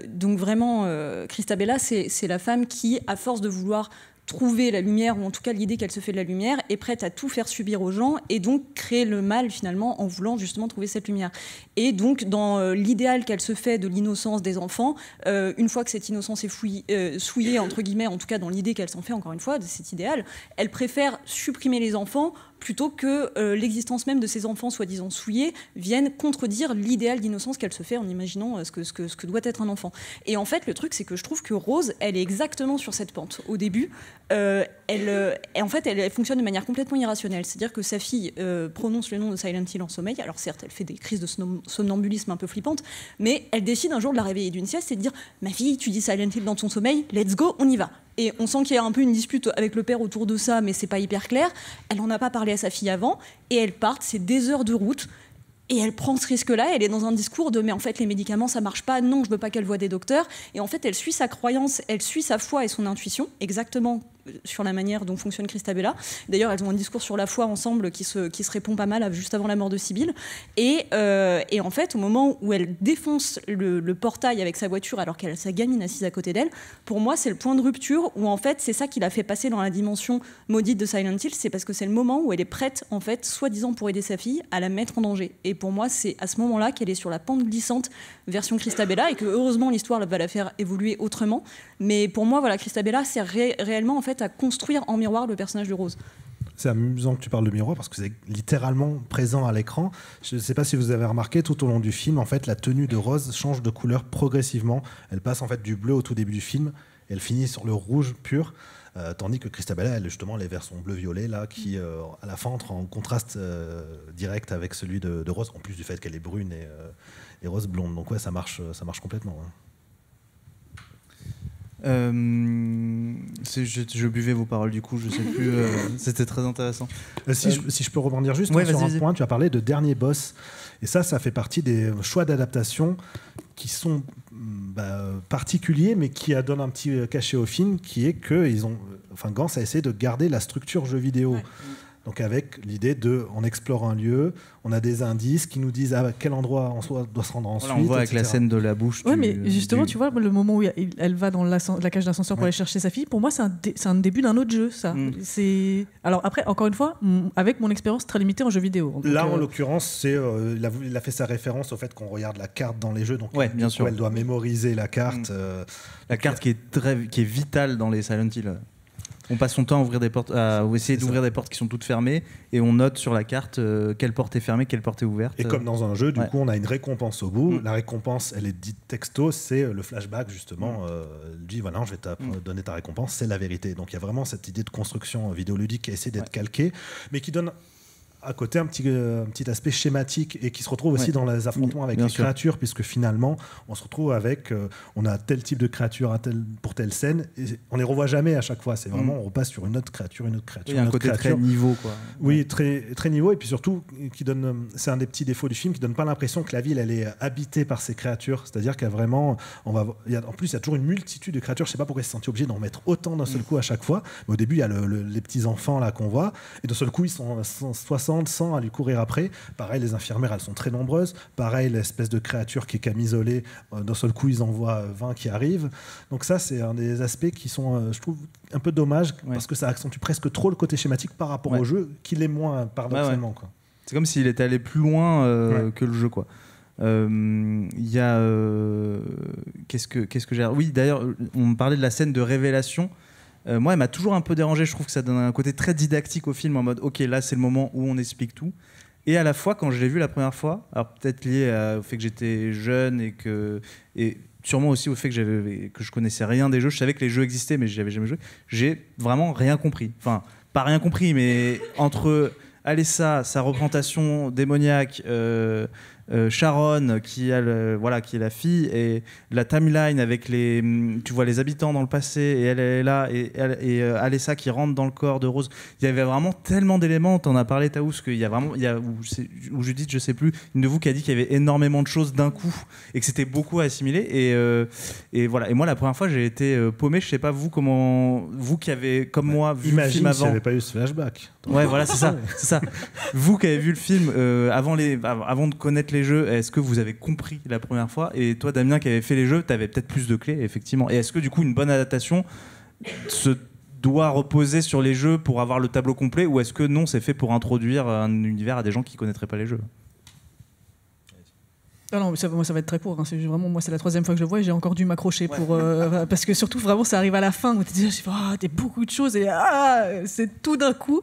donc vraiment, Christabella, c'est la femme qui, à force de vouloir trouver la lumière, ou en tout cas l'idée qu'elle se fait de la lumière, est prête à tout faire subir aux gens et donc créer le mal finalement en voulant justement trouver cette lumière. Et donc dans euh, l'idéal qu'elle se fait de l'innocence des enfants, euh, une fois que cette innocence est euh, souillée, entre guillemets, en tout cas dans l'idée qu'elle s'en fait encore une fois, de cet idéal, elle préfère supprimer les enfants plutôt que euh, l'existence même de ces enfants soi-disant souillés vienne contredire l'idéal d'innocence qu'elle se fait en imaginant euh, ce, que, ce, que, ce, que, doit être un enfant. Et en fait, le truc, c'est que je trouve que Rose, elle est exactement sur cette pente. Au début, euh, elle, euh, en fait, elle, fonctionne de manière complètement irrationnelle. C'est-à-dire que sa fille euh, prononce le nom de Silent Hill en sommeil. Alors certes, elle fait des crises de somnambulisme un peu flippantes, mais elle décide un jour de la réveiller d'une sieste et de dire « Ma fille, tu dis Silent Hill dans ton sommeil, let's go, on y va ». Et on sent qu'il y a un peu une dispute avec le père autour de ça, mais c'est pas hyper clair. Elle n'en a pas parlé à sa fille avant, et elle part, c'est des heures de route. Et elle prend ce risque-là, elle est dans un discours de mais en fait les médicaments ça marche pas, non je veux pas qu'elle voie des docteurs. Et en fait elle suit sa croyance, elle suit sa foi et son intuition, exactement sur la manière dont fonctionne Christabella. D'ailleurs, elles ont un discours sur la foi ensemble qui se, qui se répond pas mal juste avant la mort de Sybille Et, euh, et, en fait, au moment où elle défonce le, portail avec sa voiture alors qu'elle a sa gamine assise à côté d'elle, pour moi, c'est le point de rupture où en fait, c'est ça qui l'a fait passer dans la dimension maudite de Silent Hill. C'est parce que c'est le moment où elle est prête, en fait, soi-disant pour aider sa fille, à la mettre en danger. Et pour moi, c'est à ce moment-là qu'elle est sur la pente glissante version Christabella et que heureusement l'histoire va la faire évoluer autrement. Mais pour moi, voilà, Christabella c'est réellement en fait à construire en miroir le personnage de Rose. C'est amusant que tu parles de miroir parce que c'est littéralement présent à l'écran. Je ne sais pas si vous avez remarqué, tout au long du film, en fait, la tenue de Rose change de couleur progressivement. Elle passe en fait du bleu au tout début du film et elle finit sur le rouge pur. Euh, tandis que Christabella, elle justement les son bleu-violet là, qui mm. euh, à la fin entre en contraste euh, direct avec celui de, Rose, en plus du fait qu'elle est brune et, Rose blonde. Donc ouais, ça marche, ça marche complètement. hum je, buvais vos paroles du coup, je sais plus. Euh, c'était très intéressant. Euh, si, je, peux rebondir juste hein, sur un point, tu as parlé de dernier boss. Et ça, ça fait partie des choix d'adaptation qui sont mm, bah, particuliers, mais qui donnent un petit cachet au film, qui est que ils ont, enfin, Gans a essayé de garder la structure jeu vidéo. Donc avec l'idée de, on explore un lieu, on a des indices qui nous disent à quel endroit on doit se rendre ensuite. on voit avec la scène de la bouche. Oui, mais euh, justement, tu vois, le moment où elle va dans la, cage d'ascenseur pour aller chercher sa fille, pour moi, c'est un, début d'un autre jeu, ça. Mm. C'est alors après, encore une fois, avec mon expérience très limitée en jeux vidéo. Là, en euh, l'occurrence, c'est euh, il, a fait sa référence au fait qu'on regarde la carte dans les jeux, donc bien sûr. elle doit mémoriser la carte. Mm. la carte qui est très, qui est vitale dans les Silent Hill. On passe son temps à ouvrir des portes, à essayer d'ouvrir des portes qui sont toutes fermées, et on note sur la carte euh, quelle porte est fermée, quelle porte est ouverte. Et comme dans un jeu, du coup, on a une récompense au bout. Mm. La récompense, elle est dite texto, c'est euh, le flashback justement. Mm. Euh, dit voilà, je vais te mm. donner ta récompense, c'est la vérité. Donc il y a vraiment cette idée de construction euh, vidéoludique qui essaie d'être calqué, calquée, mais qui donne à côté un petit, euh, petit aspect schématique et qui se retrouve aussi dans les affrontements avec les créatures, puisque finalement, on se retrouve avec, euh, on a tel type de créature pour telle scène, et on les revoit jamais à chaque fois. C'est vraiment, mm. on repasse sur une autre créature, une autre créature. Il un côté très niveau, quoi. Oui, très, très niveau, et puis surtout, qui donne, euh, c'est un des petits défauts du film, qui donne pas l'impression que la ville, elle est habitée par ces créatures. C'est-à-dire qu'il y a vraiment, on va, en plus, il y a toujours une multitude de créatures. Je sais pas pourquoi ils se sont obligés d'en mettre autant d'un seul mm. coup à chaque fois. au début, il y a les petits enfants là qu'on voit, et d'un seul coup, ils sont, à 60, 100 à lui courir après. Pareil, les infirmières, elles sont très nombreuses. Pareil, l'espèce de créature qui est camisolée, euh, d'un seul coup, ils voient 20 euh, qui arrivent. Donc ça, c'est un des aspects qui sont, euh, je trouve, un peu dommage parce que ça accentue presque trop le côté schématique par rapport au jeu, qu'il est moins par paradoxalement. quoi. c'est comme s'il était allé plus loin que le jeu, quoi. Il y a qu'est-ce que qu'est-ce que j'ai oui d'ailleurs on parlait de la scène de révélation euh, moi, elle m'a toujours un peu dérangé. Je trouve que ça donne un côté très didactique au film, en mode, ok, là, c'est le moment où on explique tout. Et à la fois, quand je l'ai vu la première fois, alors peut-être lié au fait que j'étais jeune et que. Et sûrement aussi au fait que, que je connaissais rien des jeux. Je savais que les jeux existaient, mais je avais jamais joué. J'ai vraiment rien compris. Enfin, pas rien compris, mais entre. Allez, ça, sa représentation démoniaque, euh, euh, Sharon qui voilà qui est la fille et la timeline avec les mm, tu vois les habitants dans le passé et elle est là et, elle, et euh, Alessa qui rentre dans le corps de Rose il y avait vraiment tellement d'éléments t'en as parlé Taous qu'il y a vraiment il y a, où, Judith je sais plus une de vous qui a dit qu'il y avait énormément de choses d'un coup et que c'était beaucoup à assimiler et, euh, et voilà et moi la première fois j'ai été paumé je sais pas vous comment vous qui avez comme moi vu le film avant pas eu ce flashback ouais voilà c'est ça c'est ça vous qui avez vu le film avant les avant de connaître les les jeux, est-ce que vous avez compris la première fois Et toi, Damien, qui avait fait les jeux, tu avais peut-être plus de clés, effectivement. Et est-ce que du coup, une bonne adaptation se doit reposer sur les jeux pour avoir le tableau complet ou est-ce que non, c'est fait pour introduire un univers à des gens qui connaîtraient pas les jeux ah non, ça, moi ça va être très court. Hein. C'est vraiment moi c'est la troisième fois que je le vois et j'ai encore dû m'accrocher pour euh, parce que surtout vraiment ça arrive à la fin où tu dis ah beaucoup de choses et ah, c'est tout d'un coup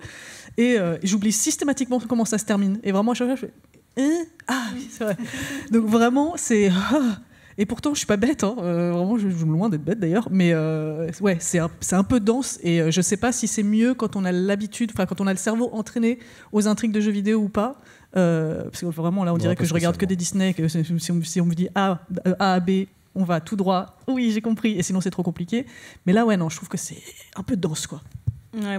euh, et j'oublie systématiquement comment ça se termine et vraiment à chaque fois je fais Hein ah oui, c'est vrai. Donc vraiment, c'est. Ah. Et pourtant, je suis pas bête, hein. Euh, vraiment, je suis loin d'être bête d'ailleurs, mais euh, ouais, c'est un, peu dense et euh, je sais pas si c'est mieux quand on a l'habitude, enfin quand on a le cerveau entraîné aux intrigues de jeux vidéo ou pas. parce que vraiment, là, on dirait que je regarde que des Disney, que si on, me dit A, A à B, on va tout droit, oui, j'ai compris, et sinon c'est trop compliqué. Mais là, ouais, non, je trouve que c'est un peu dense, quoi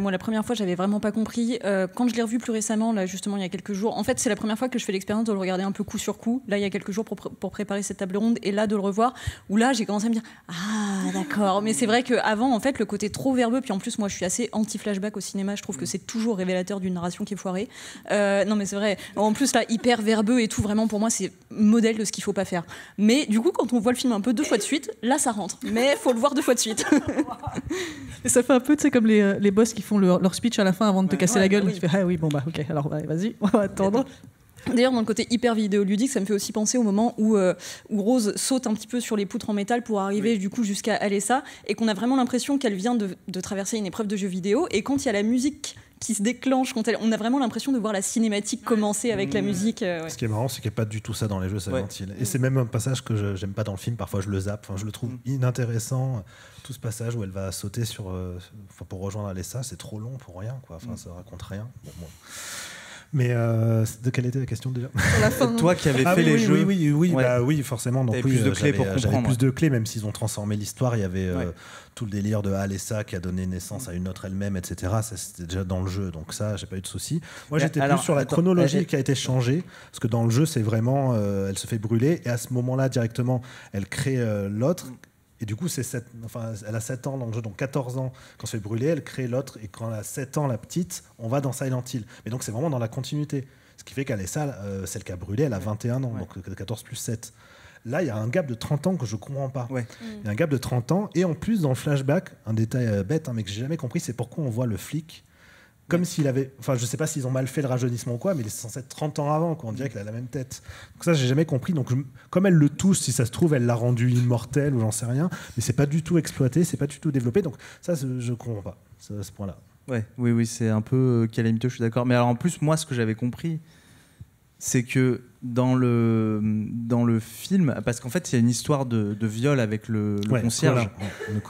moi, la première fois, j'avais vraiment pas compris. Euh, quand je l'ai revu plus récemment, là, justement, il y a quelques jours, en fait, c'est la première fois que je fais l'expérience de le regarder un peu coup sur coup, là, il y a quelques jours, pour, préparer cette table ronde, et là, de le revoir, où là, j'ai commencé à me dire Ah, d'accord. Mais c'est vrai qu'avant, en fait, le côté trop verbeux, puis en plus, moi, je suis assez anti-flashback au cinéma, je trouve que c'est toujours révélateur d'une narration qui est foirée. Euh, non, mais c'est vrai. En plus, là, hyper verbeux et tout, vraiment, pour moi, c'est modèle de ce qu'il faut pas faire. Mais du coup, quand on voit le film un peu deux fois de suite, là, ça rentre. Mais faut le voir deux fois de suite. Et ça fait un peu, tu sais, comme les, euh, les boss qui font leur, speech à la fin avant de te casser la gueule. Tu fais, ah oui, bon, bah, ok, alors vas-y, on va attendre. D'ailleurs, dans le côté hyper ludique, ça me fait aussi penser au moment où, euh, où Rose saute un petit peu sur les poutres en métal pour arriver du coup jusqu'à Alessa et qu'on a vraiment l'impression qu'elle vient de, traverser une épreuve de jeu vidéo. Et quand il y a la musique qui se déclenche quand elle... on a vraiment l'impression de voir la cinématique commencer avec la mmh. musique. Euh, ce qui est marrant, c'est qu'il n'y a pas du tout ça dans les jeux Silent Et c'est même un passage que j'aime pas dans le film. Parfois, je le zappe. Enfin, je le trouve mmh. inintéressant. Tout ce passage où elle va sauter sur, euh, pour rejoindre Alessa, c'est trop long pour rien. Quoi. Enfin, mmh. ça raconte rien. Bon, mais euh, de quelle était la question déjà Toi qui avais ah fait les jeux. Oui, oui bah forcément. Donc, euh, euh, plus de clés pour même s'ils ont transformé l'histoire. Il y avait tout le délire de Alessa qui a donné naissance à une autre elle-même, etc. Ça, c'était déjà dans le jeu. Donc, ça, j'ai pas eu de souci. Moi, j'étais plus sur la chronologie qui a été changée. Parce que dans le jeu, c'est vraiment. elle se fait brûler. Et à ce moment-là, directement, elle crée l'autre. Et du coup, c'est enfin, elle a 7 ans dans le jeu, donc 14 ans. Quand c'est brûlé elle crée l'autre. Et quand elle a 7 ans, la petite, on va dans Silent Hill. Mais donc, c'est vraiment dans la continuité. Ce qui fait qu'elle est sale, euh, celle qui a brûlé, elle a 21 ans, donc 14 euh, plus 7. Là, il y a un gap de 30 ans que je comprends pas. Mm. Il y a un gap de 30 ans. Et en plus, dans le flashback, un détail euh, bête, un hein, mais que j'ai jamais compris, c'est pourquoi on voit le flic comme s'il avait. Enfin, je sais pas s'ils ont mal fait le rajeunissement ou quoi, mais c'est censé être 30 ans avant, quoi. On dirait mm. qu'il a la même tête. Donc, ça, j'ai jamais compris. Donc, comme elle le touche, si ça se trouve, elle l'a rendu immortel ou j'en sais rien. Mais c'est pas du tout exploité, c'est pas du tout développé. Donc, ça, je comprends pas, à ce point-là. Ouais, oui, oui, c'est un peu euh, calamiteux, je suis d'accord. Mais alors, en plus, moi, ce que j'avais compris, c'est que dans le, dans le film, parce qu'en fait, il y a une histoire de, viol avec le, concierge.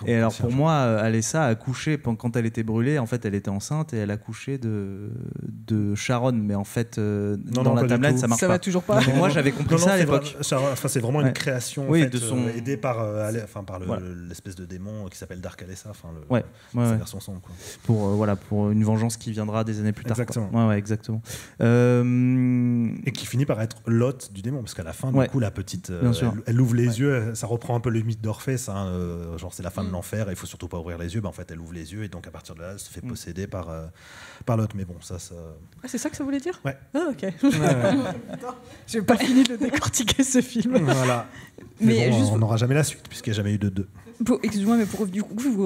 et alors, pour moi, euh, Alessa a couché, quand elle était brûlée, en fait, elle était enceinte et elle a couché de, de Sharon. Mais en fait, euh, dans la tablette ça marche ça pas. va toujours pas. moi, j'avais compris ça à l'époque. Enfin, c'est vraiment une création de son... Euh, aidée par, enfin, par l'espèce de démon qui s'appelle Dark Alessa. Enfin, le, ouais. version son, quoi. Pour, voilà, pour une vengeance qui viendra des années plus tard. Exactement. exactement. et qui finit par être l'hôte du démon, parce qu'à la fin, du coup, la petite, euh, elle, ouvre les yeux, ça reprend un peu le mythe d'Orphée, hein, euh, genre c'est la fin de mm. l'enfer, il faut surtout pas ouvrir les yeux, bah, en fait, elle ouvre les yeux, et donc à partir de là, elle se fait mm. posséder par, euh, par l'hôte. Mais bon, ça. Ah, c'est ça que ça voulait dire Ouais. Ah, ok. J'ai pas fini de décortiquer ce film. Mais, on n'aura jamais la suite, puisqu'il n'y a jamais eu de deux excusez-moi, mais pour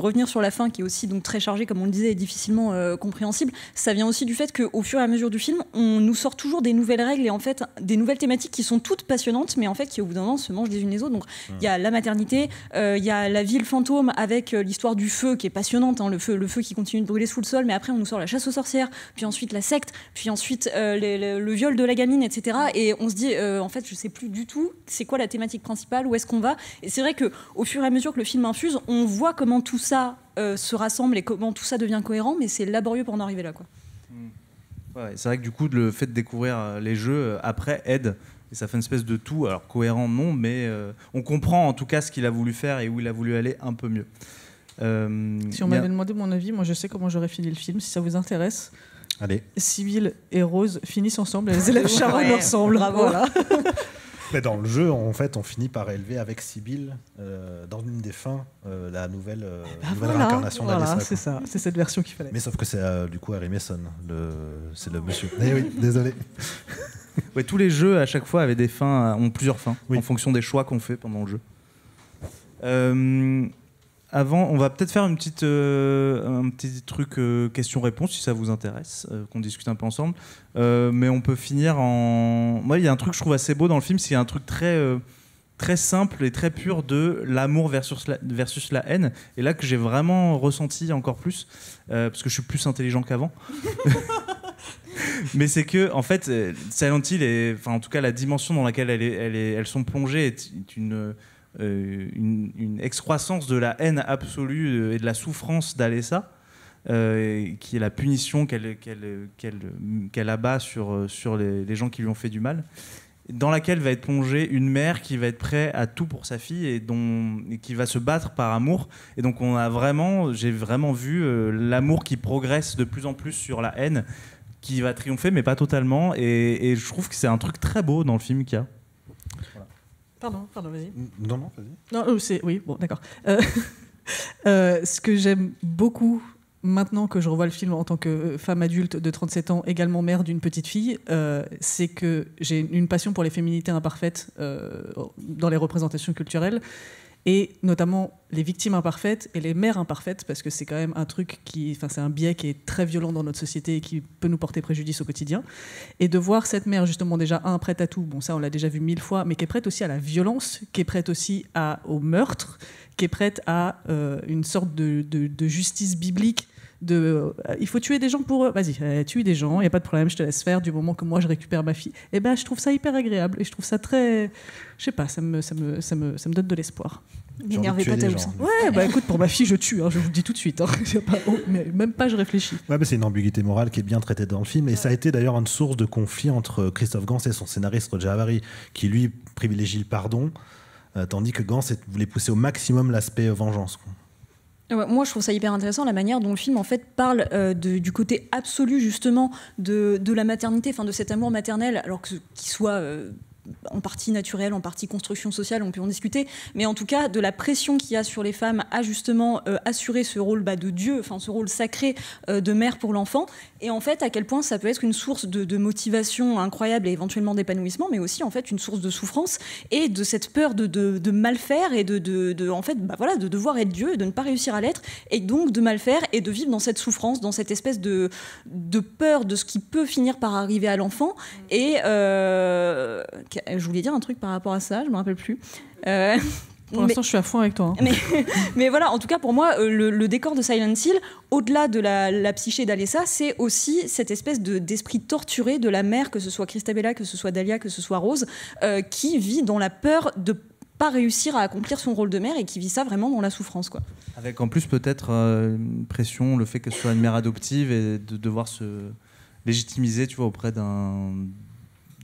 revenir sur la fin qui est aussi donc très chargée, comme on le disait, et difficilement euh, compréhensible, ça vient aussi du fait qu'au fur et à mesure du film, on nous sort toujours des nouvelles règles et en fait des nouvelles thématiques qui sont toutes passionnantes, mais en fait qui au bout d'un moment se mangent les unes les autres. Donc il y a la maternité, euh, il y a la ville fantôme avec euh, l'histoire du feu qui est passionnante, hein, le feu, le feu qui continue de brûler sous le sol, mais après on nous sort la chasse aux sorcières, puis ensuite la secte, puis ensuite le viol de la gamine, etc. Et on se dit en fait je ne sais plus du tout c'est quoi la thématique principale, où est-ce qu'on va. Et c'est vrai que au fur et à mesure que le film on voit comment tout ça euh, se rassemble et comment tout ça devient cohérent, mais c'est laborieux pour en arriver là. Quoi. Hmm. c'est vrai que du coup, le fait de découvrir euh, les jeux euh, après aide. Et ça fait une espèce de tout, alors cohérent non, mais on comprend en tout cas ce qu'il a voulu faire et où il a voulu aller un peu mieux. si on m'avait demandé mon avis, moi je sais comment j'aurais fini le film, si ça vous intéresse. Allez. Civil et Rose finissent ensemble, elles élèvent élèves ensemble. Bravo. Mais dans le jeu, en fait, on finit par élever avec Sibyl, euh, dans une des fins, euh, la nouvelle, euh, eh ben réincarnation c'est ça, c'est cette version qu'il fallait. Mais sauf que c'est du coup Harry Mason, c'est le oh. monsieur. Eh oui, désolé. tous les jeux, à chaque fois, avaient des fins, ont plusieurs fins, en fonction des choix qu'on fait pendant le jeu. Avant, on va peut-être faire une petite, euh, un petit truc euh, question-réponse si ça vous intéresse, euh, qu'on discute un peu ensemble. mais on peut finir en. Moi, il y a un truc que je trouve assez beau dans le film, c'est un truc très, très simple et très pur de l'amour versus la, haine. Et là, que j'ai vraiment ressenti encore plus, parce que je suis plus intelligent qu'avant. mais c'est que en fait Silent Hill est, enfin en tout cas la dimension dans laquelle elle elles sont plongées est une euh, une, excroissance de la haine absolue euh, et de la souffrance d'Alessa, euh, qui est la punition qu'elle abat sur, les, gens qui lui ont fait du mal, dans laquelle va être plongée une mère qui va être prête à tout pour sa fille et, dont, qui va se battre par amour. Et donc on a vraiment, j'ai vraiment vu l'amour qui progresse de plus en plus sur la haine, qui va triompher mais pas totalement. Et, et je trouve que c'est un truc très beau dans le film qu'il y a. Pardon, pardon, vas-y. Non, non, vas-y. Non, euh, c'est oui, bon, d'accord. Euh, euh, ce que j'aime beaucoup maintenant que je revois le film en tant que femme adulte de 37 ans, également mère d'une petite fille, c'est que j'ai une passion pour les féminités imparfaites dans les représentations culturelles et notamment les victimes imparfaites et les mères imparfaites, parce que c'est quand même un truc qui, enfin, c'est un biais qui est très violent dans notre société et qui peut nous porter préjudice au quotidien. Et de voir cette mère, justement, déjà, un, prête à tout, bon, ça, on l'a déjà vu mille fois, mais qui est prête aussi à la violence, qui est prête aussi à, au meurtre, qui est prête à euh, une sorte de justice biblique de, euh, il faut tuer des gens pour eux. Vas-y, euh, tue des gens, il n'y a pas de problème, je te laisse faire du moment que moi je récupère ma fille. Et eh ben, je trouve ça hyper agréable et je trouve ça très, je sais pas, ça me, ça me, ça me, ça me donne de l'espoir. N'énervez pas tes Ouais, bah écoute, pour ma fille, je tue, hein, je vous le dis tout de suite. Hein. mais même pas, je réfléchis. Ouais, mais bah, c'est une ambiguïté morale qui est bien traitée dans le film. Et ça a été d'ailleurs une source de conflit entre Christophe Gans et son scénariste Roger Avary, qui lui privilégie le pardon, euh, tandis que Gans voulait pousser au maximum l'aspect vengeance. Quoi moi, je trouve ça hyper intéressant la manière dont le film en fait parle euh, du côté absolu justement de, la maternité, enfin de cet amour maternel, alors que qu'il soit euh, en partie naturelle, en partie construction sociale, on peut en discuter, mais en tout cas de la pression qu'il y a sur les femmes à justement euh, assurer ce rôle bah, de Dieu, enfin ce rôle sacré euh, de mère pour l'enfant, et en fait à quel point ça peut être une source de, motivation incroyable et éventuellement d'épanouissement, mais aussi en fait une source de souffrance et de cette peur de, mal faire et de, en fait bah, voilà de devoir être Dieu, et de ne pas réussir à l'être, et donc de mal faire et de vivre dans cette souffrance, dans cette espèce de, de peur de ce qui peut finir par arriver à l'enfant et euh, euh, je voulais dire un truc par rapport à ça, je me rappelle plus. Euh, pour l'instant, je suis à fond avec toi. Hein. Mais, mais, voilà, en tout cas, pour moi, euh, le, décor de Silent Hill, au-delà de la, la psyché d'Alessa, c'est aussi cette espèce de, d'esprit torturé de la mère, que ce soit Christabella, que ce soit Dahlia, que ce soit Rose, qui vit dans la peur de pas réussir à accomplir son rôle de mère et qui vit ça vraiment dans la souffrance. Quoi. Avec en plus peut-être une pression, le fait que ce soit une mère adoptive et de devoir se légitimiser tu vois, auprès d'un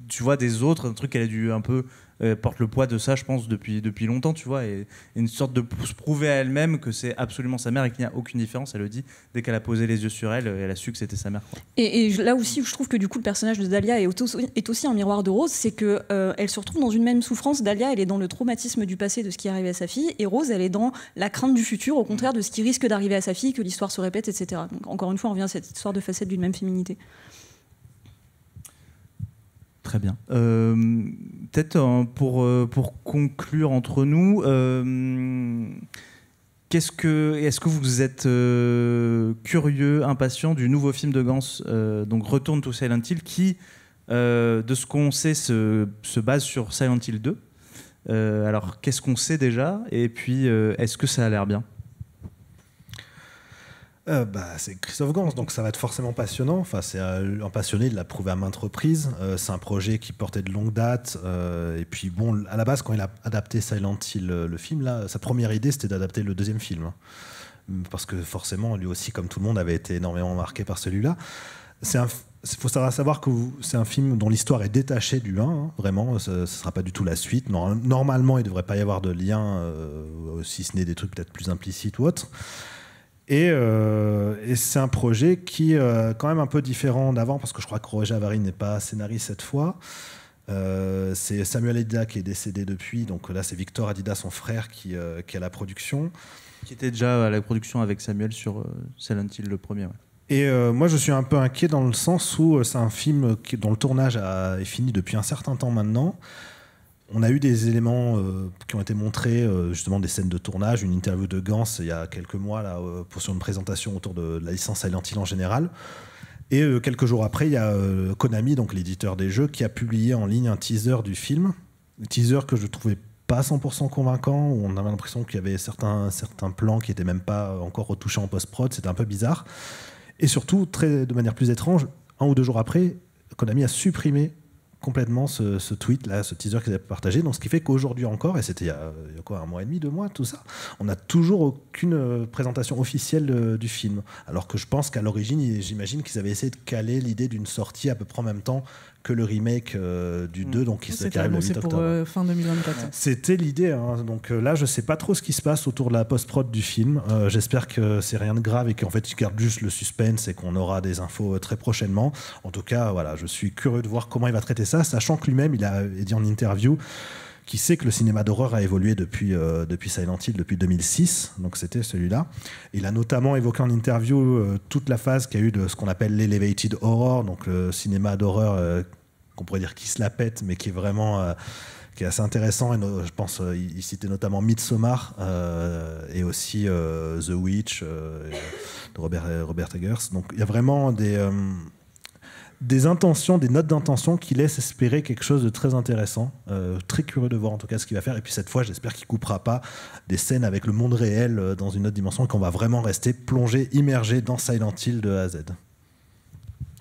tu vois, des autres, un truc qu'elle a dû un peu euh, porte le poids de ça, je pense, depuis, depuis longtemps, tu vois, et, une sorte de se prouver à elle-même que c'est absolument sa mère et qu'il n'y a aucune différence. Elle le dit dès qu'elle a posé les yeux sur elle, euh, elle a su que c'était sa mère. Et, là aussi, je trouve que du coup, le personnage de Dahlia est, aussi un miroir de Rose, c'est que euh, elle se retrouve dans une même souffrance. Dahlia, elle est dans le traumatisme du passé de ce qui est arrivé à sa fille, et Rose, elle est dans la crainte du futur, au contraire de ce qui risque d'arriver à sa fille, que l'histoire se répète, etc. Donc encore une fois, on revient à cette histoire de facettes d'une même féminité. Très bien. Euh, peut-être euh, pour, euh, pour conclure entre nous, qu'est-ce que est-ce que vous êtes curieux, impatient du nouveau film de Gans, donc Retourne to Silent Hill, qui, de ce qu'on sait, se, se, base sur Silent Hill 2. alors, qu'est-ce qu'on sait déjà Et puis, est-ce que ça a l'air bien euh, bah, c'est Christophe Gans, donc ça va être forcément passionnant. Enfin, c'est un passionné, de l'a prouvé à maintes reprises. Euh, c'est un projet qui portait de longue date. Euh, et puis, bon, à la base, quand il a adapté Silent Hill, le film, là, sa première idée, c'était d'adapter le deuxième film. Hein. Mm, parce que forcément, lui aussi, comme tout le monde, avait été énormément marqué par celui-là. il faut savoir que c'est un film dont l'histoire est détachée du 1, hein, vraiment, ce ne sera pas du tout la suite. Normalement, il ne devrait pas y avoir de lien, si ce n'est des trucs peut-être plus implicites ou autres. Euh, et, c'est un projet qui est euh, quand même un peu différent d'avant, parce que je crois que Roger Avary n'est pas scénariste cette fois. Euh, c'est Samuel Adida qui est décédé depuis, donc là c'est Victor Adida, son frère, qui, qui, a la production. Qui était déjà à la production avec Samuel sur Silent Hill le premier. Et moi je suis un peu inquiet dans le sens où c'est un film dont le tournage est fini depuis un certain temps maintenant on a eu des éléments euh, qui ont été montrés, euh, justement des scènes de tournage, une interview de Gans il y a quelques mois là, euh, pour, sur une présentation autour de, la licence Silent Hill en général. Et quelques jours après, il y a Konami, donc l'éditeur des jeux, qui a publié en ligne un teaser du film. Un teaser que je trouvais pas 100% convaincant, on avait l'impression qu'il y avait certains, certains plans qui n'étaient même pas encore retouchés en post-prod, c'était un peu bizarre. Et surtout, très, de manière plus étrange, un ou deux jours après, Konami a supprimé complètement ce, tweet-là, ce teaser qu'ils avaient partagé. Donc, ce qui fait qu'aujourd'hui encore, et c'était il, y a quoi, un mois et demi, deux mois, tout ça, on n'a toujours aucune euh, présentation officielle euh, du film. Alors que je pense qu'à l'origine, j'imagine qu'ils avaient essayé de caler l'idée d'une sortie à peu près en même temps que le remake euh, du 2, mm. donc ah, euh, qui C'était l'idée. Hein. Donc euh, là, je sais pas trop ce qui se passe autour de la post-prod du film. J'espère que c'est rien de grave et qu'en fait, il garde juste le suspense et qu'on aura des infos très prochainement. En tout cas, voilà, je suis curieux de voir comment il va traiter ça, sachant que lui-même, il a dit en interview qui sait que le cinéma d'horreur a évolué depuis, depuis Silent Hill, depuis 2006, donc c'était celui-là. Il a notamment évoqué en interview toute la phase qu'il y a eu de ce qu'on appelle l'elevated horror, donc le cinéma d'horreur qu'on pourrait dire qui se la pète, mais qui est vraiment euh, qui est assez intéressant. Et je pense, qu'il euh, il citait notamment Midsommar euh, et aussi The Witch de Robert, Eggers. Donc il y a vraiment des, des intentions, des notes d'intention qui laissent espérer quelque chose de très intéressant. très curieux de voir en tout cas ce qu'il va faire. Et puis cette fois, j'espère qu'il coupera pas des scènes avec le monde réel dans une autre dimension et qu'on va vraiment rester plongé, immergé dans Silent Hill de A à Z.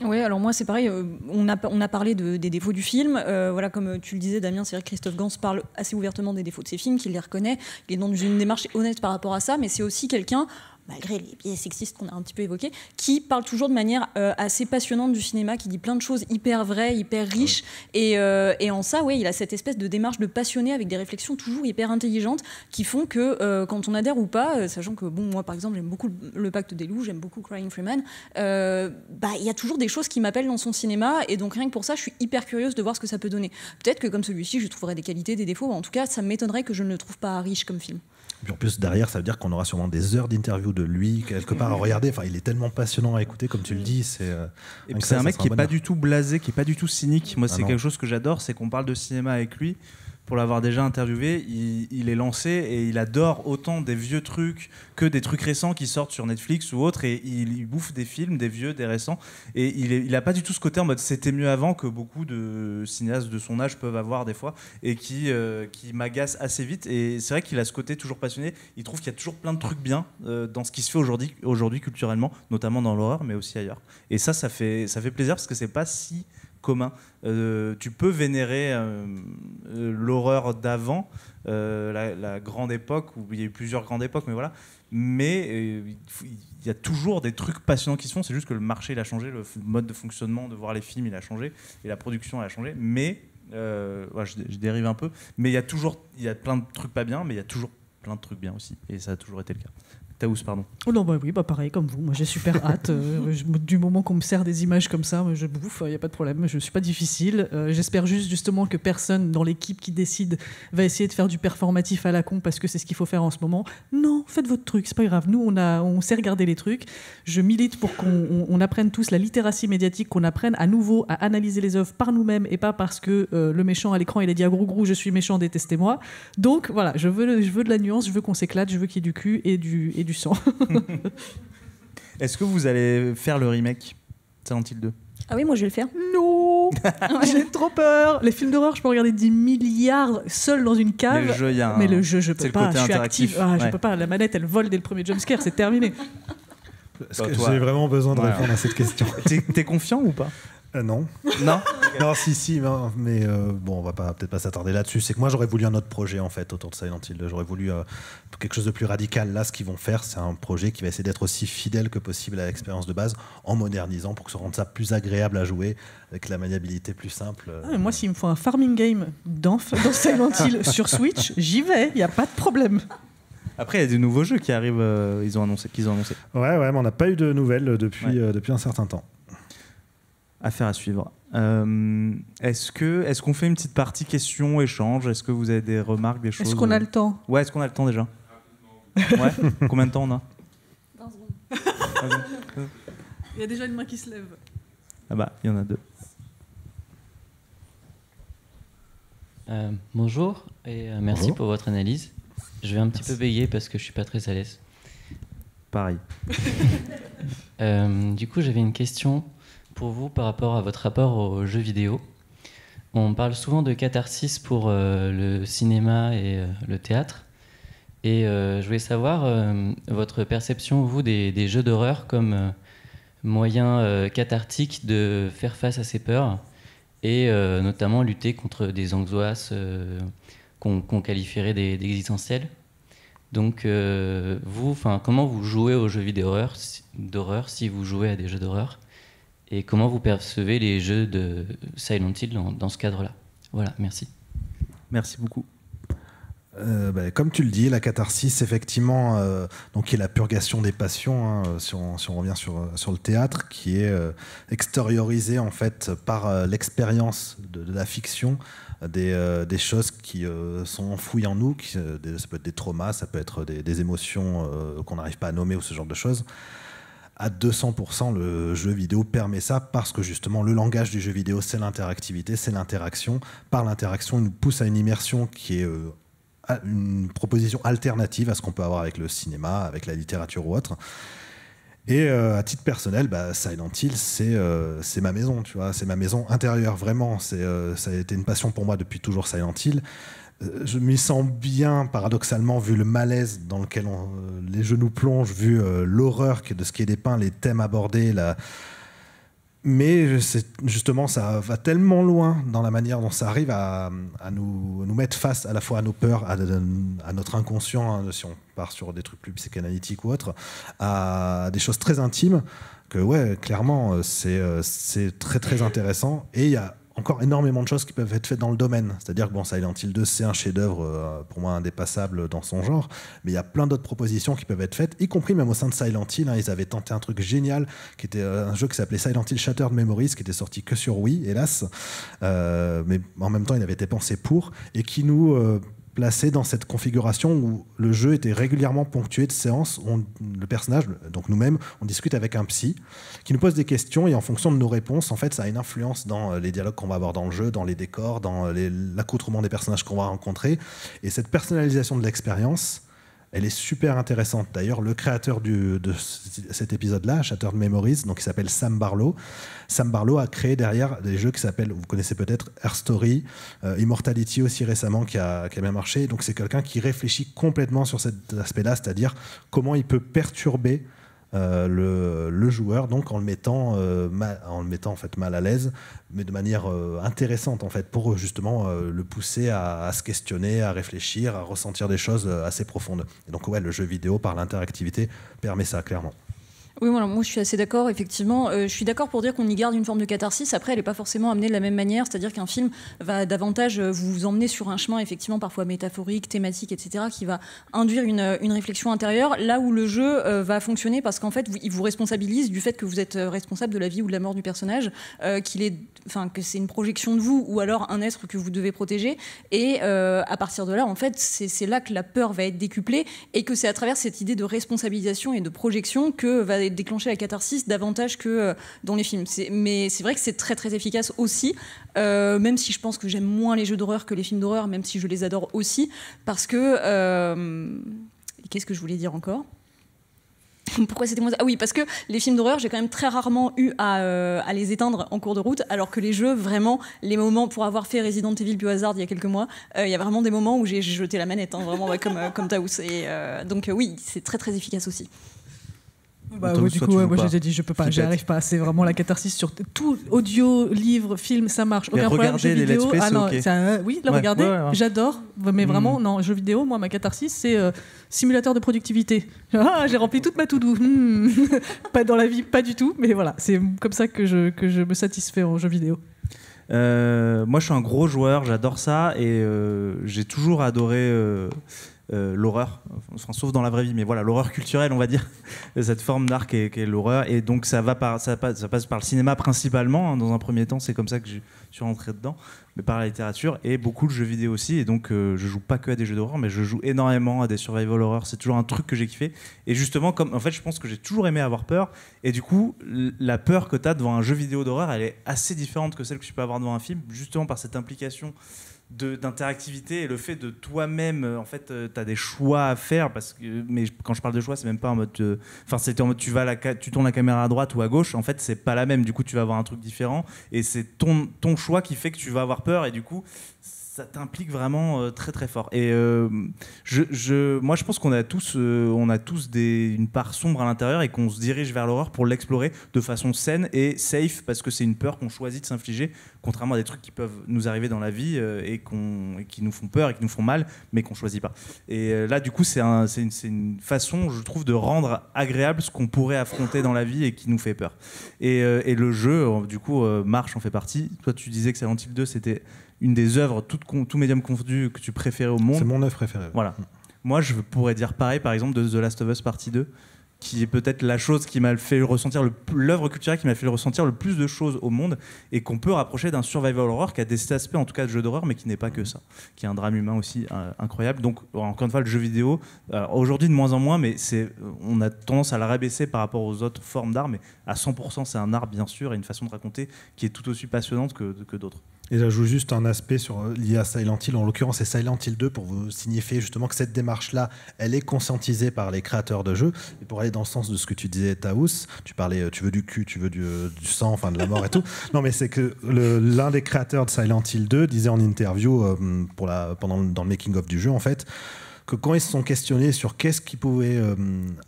Oui, alors moi c'est pareil, euh, on a, on a parlé des défauts du film. Euh, voilà, comme tu le disais Damien, c'est vrai que Christophe Gans parle assez ouvertement des défauts de ses films, qu'il les reconnaît, il est dans une démarche honnête par rapport à ça, mais c'est aussi quelqu'un malgré les biais sexistes qu'on a un petit peu évoqués, qui parle toujours de manière euh, assez passionnante du cinéma, qui dit plein de choses hyper vraies, hyper riches. Euh, et, en ça, ouais, il a cette espèce de démarche de passionné avec des réflexions toujours hyper intelligentes qui font que euh, quand on adhère ou pas, sachant que, bon, moi par exemple, j'aime beaucoup Le Pacte des Loups, j'aime beaucoup Crying Freeman, bah, il y a toujours des choses qui m'appellent dans son cinéma. Et donc rien que pour ça, je suis hyper curieuse de voir ce que ça peut donner. Peut-être que comme celui-ci, je trouverais des qualités, des défauts. En tout cas, ça m'étonnerait que je ne le trouve pas riche comme film. Puis en plus, derrière, ça veut dire qu'on aura sûrement des heures d'interview de lui, quelque part à regarder. Enfin, il est tellement passionnant à écouter, comme tu le dis. C'est euh, un mec qui n'est pas du tout blasé, qui n'est pas du tout cynique. Moi, ah c'est quelque chose que j'adore, c'est qu'on parle de cinéma avec lui pour l'avoir déjà interviewé, il, est lancé et il adore autant des vieux trucs que des trucs récents qui sortent sur Netflix ou autre. Et il, bouffe des films, des vieux, des récents. Et il n'a pas du tout ce côté en mode c'était mieux avant que beaucoup de cinéastes de son âge peuvent avoir des fois et qui, euh, qui m'agace assez vite. Et c'est vrai qu'il a ce côté toujours passionné. Il trouve qu'il y a toujours plein de trucs bien euh, dans ce qui se fait aujourd'hui, aujourd'hui culturellement, notamment dans l'horreur, mais aussi ailleurs. Et ça, ça fait, ça fait plaisir parce que c'est pas si commun. Euh, tu peux vénérer euh, euh, l'horreur d'avant, la, grande époque, où il y a eu plusieurs grandes époques, mais voilà. Mais il y a toujours des trucs passionnants qui se font, c'est juste que le marché il a changé, le mode de fonctionnement de voir les films il a changé, et la production elle a changé, mais je, dérive un peu, mais il y a toujours, il y a plein de trucs pas bien, mais il y a toujours plein de trucs bien aussi, et ça a toujours été le cas pardon. Oh non, bah oui, bah pareil, comme vous. Moi, j'ai super hâte. Euh, du moment qu'on me sert des images comme ça, je bouffe, il euh, n'y a pas de problème. Je ne suis pas difficile. Euh, j'espère juste, justement, que personne dans l'équipe qui décide va essayer de faire du performatif à la con parce que c'est ce qu'il faut faire en ce moment. Non, faites votre truc, c'est pas grave. Nous, on, a, on sait regarder les trucs. Je milite pour qu'on apprenne tous la littératie médiatique, qu'on apprenne à nouveau à analyser les œuvres par nous-mêmes et pas parce que le méchant à l'écran, il a dit à gros gros, je suis méchant, détestez-moi. Donc, voilà, je veux, je veux de la nuance, je veux qu'on s'éclate, je veux qu'il y ait du cul et du, et du Est-ce que vous allez faire le remake Silent Hill 2 Ah oui, moi je vais le faire. Non J'ai trop peur Les films d'horreur, je peux regarder 10 milliards seul dans une cave. Mais le jeu, je peux pas. je suis actif. Ah, je peux pas. La manette, elle vole dès le premier jump scare. c'est terminé. j'ai vraiment besoin de répondre à cette question. T'es confiant ou pas euh, non. Non Non, si, si, mais euh, bon, on va pas peut-être pas s'attarder là-dessus. C'est que moi, j'aurais voulu un autre projet, en fait, autour de Silent Hill. J'aurais voulu euh, quelque chose de plus radical. Là, ce qu'ils vont faire, c'est un projet qui va essayer d'être aussi fidèle que possible à l'expérience de base, en modernisant pour que ça rende ça plus agréable à jouer, avec la maniabilité plus simple. Ah, moi, s'il me faut un farming game dans, Silent Hill sur Switch, j'y vais, il n'y a pas de problème. Après, il y a des nouveaux jeux qui arrivent, ils ont annoncé, qu'ils ont annoncé. Ouais, ouais, mais on n'a pas eu de nouvelles depuis, depuis un certain temps. Affaire à suivre. Euh, est-ce que est-ce qu'on fait une petite partie questions échanges Est-ce que vous avez des remarques, des choses Est-ce qu'on a le temps Ouais, est-ce qu'on a le temps déjà Ouais. Combien de temps on a Il y a déjà une main qui se lève. Ah bah, il y en a deux. Euh, bonjour et euh, merci pour votre analyse. Je vais un petit peu veiller parce que je suis pas très à l'aise. Pareil. du coup, j'avais une question pour vous par rapport à votre rapport aux jeux vidéo. On parle souvent de catharsis pour euh, le cinéma et euh, le théâtre. Et euh, je voulais savoir votre perception, vous, des, jeux d'horreur comme moyen cathartique de faire face à ses peurs et notamment lutter contre des angoisses qu'on qualifierait d'existentielles. Donc, vous, comment vous jouez aux jeux vidéo d'horreur si vous jouez à des jeux d'horreur et comment vous percevez les jeux de Silent Hill dans, ce cadre-là Voilà, merci. Merci beaucoup. Euh, bah, comme tu le dis, la catharsis, effectivement, euh, donc qui est la purgation des passions, hein, euh, si, on, revient sur, sur, le théâtre, qui est extériorisé extériorisée en fait par l'expérience de, la fiction, des, des choses qui sont enfouies en nous, qui, ça peut être des traumas, ça peut être des émotions qu'on n'arrive pas à nommer ou ce genre de choses à 200% le jeu vidéo permet ça parce que justement le langage du jeu vidéo c'est l'interactivité, c'est l'interaction. Par l'interaction, il nous pousse à une immersion qui est euh, une proposition alternative à ce qu'on peut avoir avec le cinéma, avec la littérature ou autre. Et euh, à titre personnel, bah, Silent Hill, euh, c'est ma maison, tu vois, c'est ma maison intérieure vraiment. C'est ça a été une passion pour moi depuis toujours Silent Hill. Euh, je m'y sens bien, paradoxalement, vu le malaise dans lequel on, euh, les genoux plongent, vu euh, l'horreur de ce qui est dépeint, les thèmes abordés, mais justement, ça va tellement loin dans la manière dont ça arrive à, nous, mettre face à la fois à nos peurs, à, notre inconscient, hein, si on part sur des trucs plus psychanalytiques ou autres, à des choses très intimes, que ouais, clairement, c'est très très intéressant. Et il y a encore énormément de choses qui peuvent être faites dans le domaine. C'est-à-dire que bon, Silent Hill 2, c'est un chef-d'œuvre euh, pour moi indépassable dans son genre, mais il y a plein d'autres propositions qui peuvent être faites, y compris même au sein de Silent Hill. Hein. ils avaient tenté un truc génial, qui était euh, un jeu qui s'appelait Silent Hill Shattered Memories, qui était sorti que sur Wii, hélas, euh, mais en même temps, il avait été pensé pour, et qui nous placé dans cette configuration où le jeu était régulièrement ponctué de séances où le personnage, donc nous-mêmes, on discute avec un psy qui nous pose des questions et en fonction de nos réponses, en fait, ça a une influence dans euh, les dialogues qu'on va avoir dans le jeu, dans les décors, dans euh, l'accoutrement des personnages qu'on va rencontrer. Et cette personnalisation de l'expérience, elle est super intéressante. D'ailleurs, le créateur de cet épisode-là, de Memories, donc, il s'appelle Sam Barlow, Sam Barlow a créé derrière des jeux qui s'appellent, vous connaissez peut-être, Air Story, euh, Immortality aussi récemment, qui a, qui a bien marché. Donc c'est quelqu'un qui réfléchit complètement sur cet aspect-là, c'est-à-dire comment il peut perturber euh, le, joueur, donc en le mettant, euh, mal, en le mettant en fait mal à l'aise, mais de manière euh, intéressante en fait, pour justement le pousser à, se questionner, à réfléchir, à ressentir des choses assez profondes. donc ouais, le jeu vidéo par l'interactivité permet ça clairement. Oui, moi je suis assez d'accord, effectivement. Euh, je suis d'accord pour dire qu'on y garde une forme de catharsis. Après, elle n'est pas forcément amenée de la même manière, c'est-à-dire qu'un film va davantage euh, vous emmener sur un chemin, effectivement, parfois métaphorique, thématique, etc., qui va induire euh, une, réflexion intérieure, là où le jeu va fonctionner parce qu'en fait, il vous responsabilise du fait que vous êtes responsable de la vie ou de la mort du personnage, qu'il est, enfin, que c'est une projection de vous ou alors un être que vous devez protéger. Et à partir de là, en fait, c'est là que la peur va être décuplée et que c'est à travers cette idée de responsabilisation et de projection que va déclencher la catharsis davantage que euh, dans les films. Mais c'est vrai que c'est très très efficace aussi, euh, même si je pense que j'aime moins les jeux d'horreur que les films d'horreur, même si je les adore aussi, parce que... Euh, qu'est-ce que je voulais dire encore pourquoi c'était moins... Ah oui, parce que les films d'horreur, j'ai quand même très rarement eu à, les éteindre en cours de route, alors que les jeux, vraiment, les moments, pour avoir fait Resident Evil Biohazard il y a quelques mois, il y a vraiment des moments où j'ai jeté la manette, hein, vraiment, comme, comme Et, donc oui, c'est très très efficace aussi. Bah, du coup, moi j'ai dit je peux pas, j'arrive pas. C'est vraiment la catharsis sur tout audio, livre, film, ça marche. Aucun problème. Jeux vidéo, ah non, euh, oui, là, regardez, j'adore, mais mm. vraiment, non, jeux vidéo, moi ma catharsis c'est euh, simulateur de productivité. Ah, j'ai rempli toute ma to do. Hmm. pas dans la vie, pas du tout, mais voilà, c'est comme ça que je, que je me satisfais en jeux vidéo. Euh, moi, je suis un gros joueur, j'adore ça et j'ai toujours adoré euh, l'horreur, enfin, sauf dans la vraie vie, mais voilà, l'horreur culturelle, on va dire, cette forme d'art qui est, l'horreur. Et donc ça, va par, ça, passe, par le cinéma principalement, hein, dans un premier temps, c'est comme ça que je suis rentré dedans, mais par la littérature et beaucoup de jeux vidéo aussi. Et donc euh, je joue pas que à des jeux d'horreur, mais je joue énormément à des survival horror, c'est toujours un truc que j'ai kiffé. Et justement, comme en fait, je pense que j'ai toujours aimé avoir peur, et du coup, la peur que tu as devant un jeu vidéo d'horreur, elle est assez différente que celle que tu peux avoir devant un film, justement par cette implication d'interactivité et le fait de toi-même, euh, en fait, euh, tu as des choix à faire. Parce que, mais quand je parle de choix, c'est même pas en mode. Euh, enfin, c'était en mode tu, vas la, tu tournes la caméra à droite ou à gauche. En fait, c'est pas la même. Du coup, tu vas avoir un truc différent. Et c'est ton, ton choix qui fait que tu vas avoir peur. Et du coup, ça t'implique vraiment euh, très très fort. Et euh, je, moi, je pense qu'on a tous, euh, on a tous une part sombre à l'intérieur et qu'on se dirige vers l'horreur pour l'explorer de façon saine et safe parce que c'est une peur qu'on choisit de s'infliger, contrairement à des trucs qui peuvent nous arriver dans la vie et, qui nous font peur et qui nous font mal, mais qu'on choisit pas. Et là, du coup, c'est, une, façon, je trouve, de rendre agréable ce qu'on pourrait affronter dans la vie et qui nous fait peur. Et, et le jeu, du coup, marche en fait partie. Toi, tu disais que Silent Hill 2, c'était une des œuvres, tout, médium confondu, que tu préférais au monde. C'est mon œuvre préférée. Voilà. Moi, je pourrais dire pareil, par exemple, de The Last of Us Partie 2, qui est peut-être la chose qui m'a fait ressentir, l'œuvre culturelle qui m'a fait ressentir le plus de choses au monde, et qu'on peut rapprocher d'un survival horror qui a des aspects, en tout cas, de jeu d'horreur, mais qui n'est pas que ça, qui est un drame humain aussi euh, incroyable. Donc, encore une fois, le jeu vidéo, euh, aujourd'hui de moins en moins, mais c'est, on a tendance à le rabaisser par rapport aux autres formes d'art, mais à 100%, c'est un art, bien sûr, et une façon de raconter qui est tout aussi passionnante que d'autres. Et j'ajoute juste un aspect sur, euh, lié à Silent Hill. En l'occurrence, c'est Silent Hill 2 pour vous signifier justement que cette démarche-là, elle est conscientisée par les créateurs de jeux. Et pour aller dans le sens de ce que tu disais, Taous, tu parlais, euh, tu veux du cul, tu veux euh, du, sang, enfin de la mort et tout. Non, mais c'est que l'un des créateurs de Silent Hill 2 disait en interview pour la, pendant, dans le making-of du jeu, en fait, que quand ils se sont questionnés sur qu'est-ce qu'ils pouvaient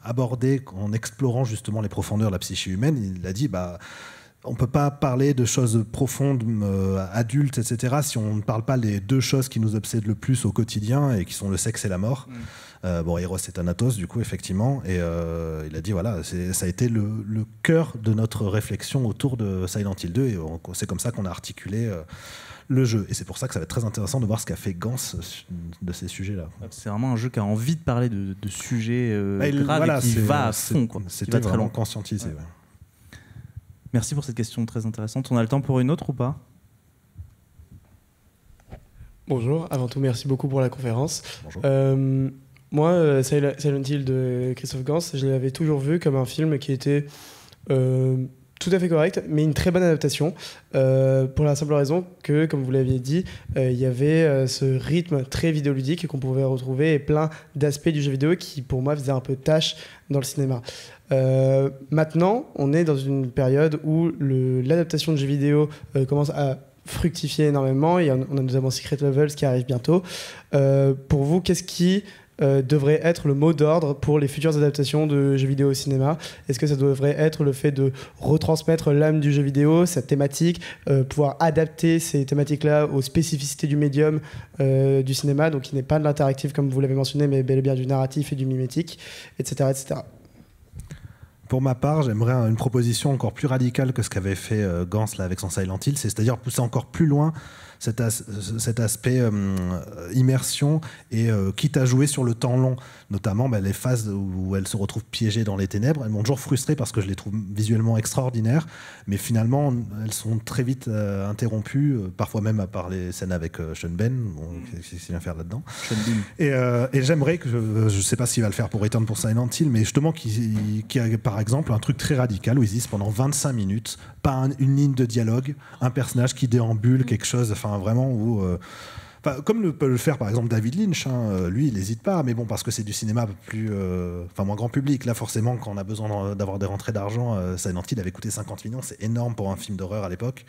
aborder en explorant justement les profondeurs de la psyché humaine, il a dit, bah on peut pas parler de choses profondes, euh, adultes, etc., si on ne parle pas des deux choses qui nous obsèdent le plus au quotidien et qui sont le sexe et la mort. Mm. Euh, bon, Eros et Thanatos, du coup, effectivement. Et euh, il a dit, voilà, ça a été le, cœur de notre réflexion autour de Silent Hill 2. Et c'est comme ça qu'on a articulé le jeu. Et c'est pour ça que ça va être très intéressant de voir ce qu'a fait Gans de ces sujets-là. C'est vraiment un jeu qui a envie de parler de, sujets bah, graves et qui va à fond. C'est très vraiment conscientisé. Merci pour cette question très intéressante. On a le temps pour une autre ou pas Bonjour, avant tout merci beaucoup pour la conférence. Euh, moi, euh, Silent Hill de Christophe Gans, je l'avais toujours vu comme un film qui était euh, tout à fait correct, mais une très bonne adaptation, euh, pour la simple raison que, comme vous l'aviez dit, euh, il y avait euh, ce rythme très vidéoludique qu'on pouvait retrouver et plein d'aspects du jeu vidéo qui, pour moi, faisaient un peu tâche dans le cinéma. maintenant, on est dans une période où l'adaptation de jeux vidéo commence à fructifier énormément. Et on a notamment Secret Levels qui arrive bientôt. pour vous, qu'est-ce qui euh, devrait être le mot d'ordre pour les futures adaptations de jeux vidéo au cinéma Est-ce que ça devrait être le fait de retransmettre l'âme du jeu vidéo, sa thématique, euh, pouvoir adapter ces thématiques-là aux spécificités du médium euh, du cinéma, donc qui n'est pas de l'interactif comme vous l'avez mentionné, mais bel et bien du narratif et du mimétique, etc. etc. Pour ma part, j'aimerais une proposition encore plus radicale que ce qu'avait fait Gans là, avec son Silent Hill, c'est-à-dire pousser encore plus loin cet, cet aspect euh, immersion et euh, quitte à jouer sur le temps long, notamment bah, les phases où elle se retrouve piégée dans les ténèbres. Elles m'ont toujours frustré parce que je les trouve visuellement extraordinaires, mais finalement elles sont très vite euh, interrompues, parfois même à part les scènes avec Sean Ben. Bon, mm. qu'est-ce qu'il vient faire là-dedans Et, j'aimerais que, je ne sais pas s'il va le faire pour Return pour Silent Hill, mais justement qu'il y a par exemple un truc très radical où ils disent pendant 25 minutes, pas une ligne de dialogue, un personnage qui déambule, mm. quelque chose. Enfin, vraiment où. Euh, comme le peut le faire par exemple David Lynch, hein, euh, lui il n'hésite pas, mais bon parce que c'est du cinéma plus, euh, enfin moins grand public. Là forcément quand on a besoin d'avoir des rentrées d'argent, ça Silent Hill avait coûté 50 millions, c'est énorme pour un film d'horreur à l'époque.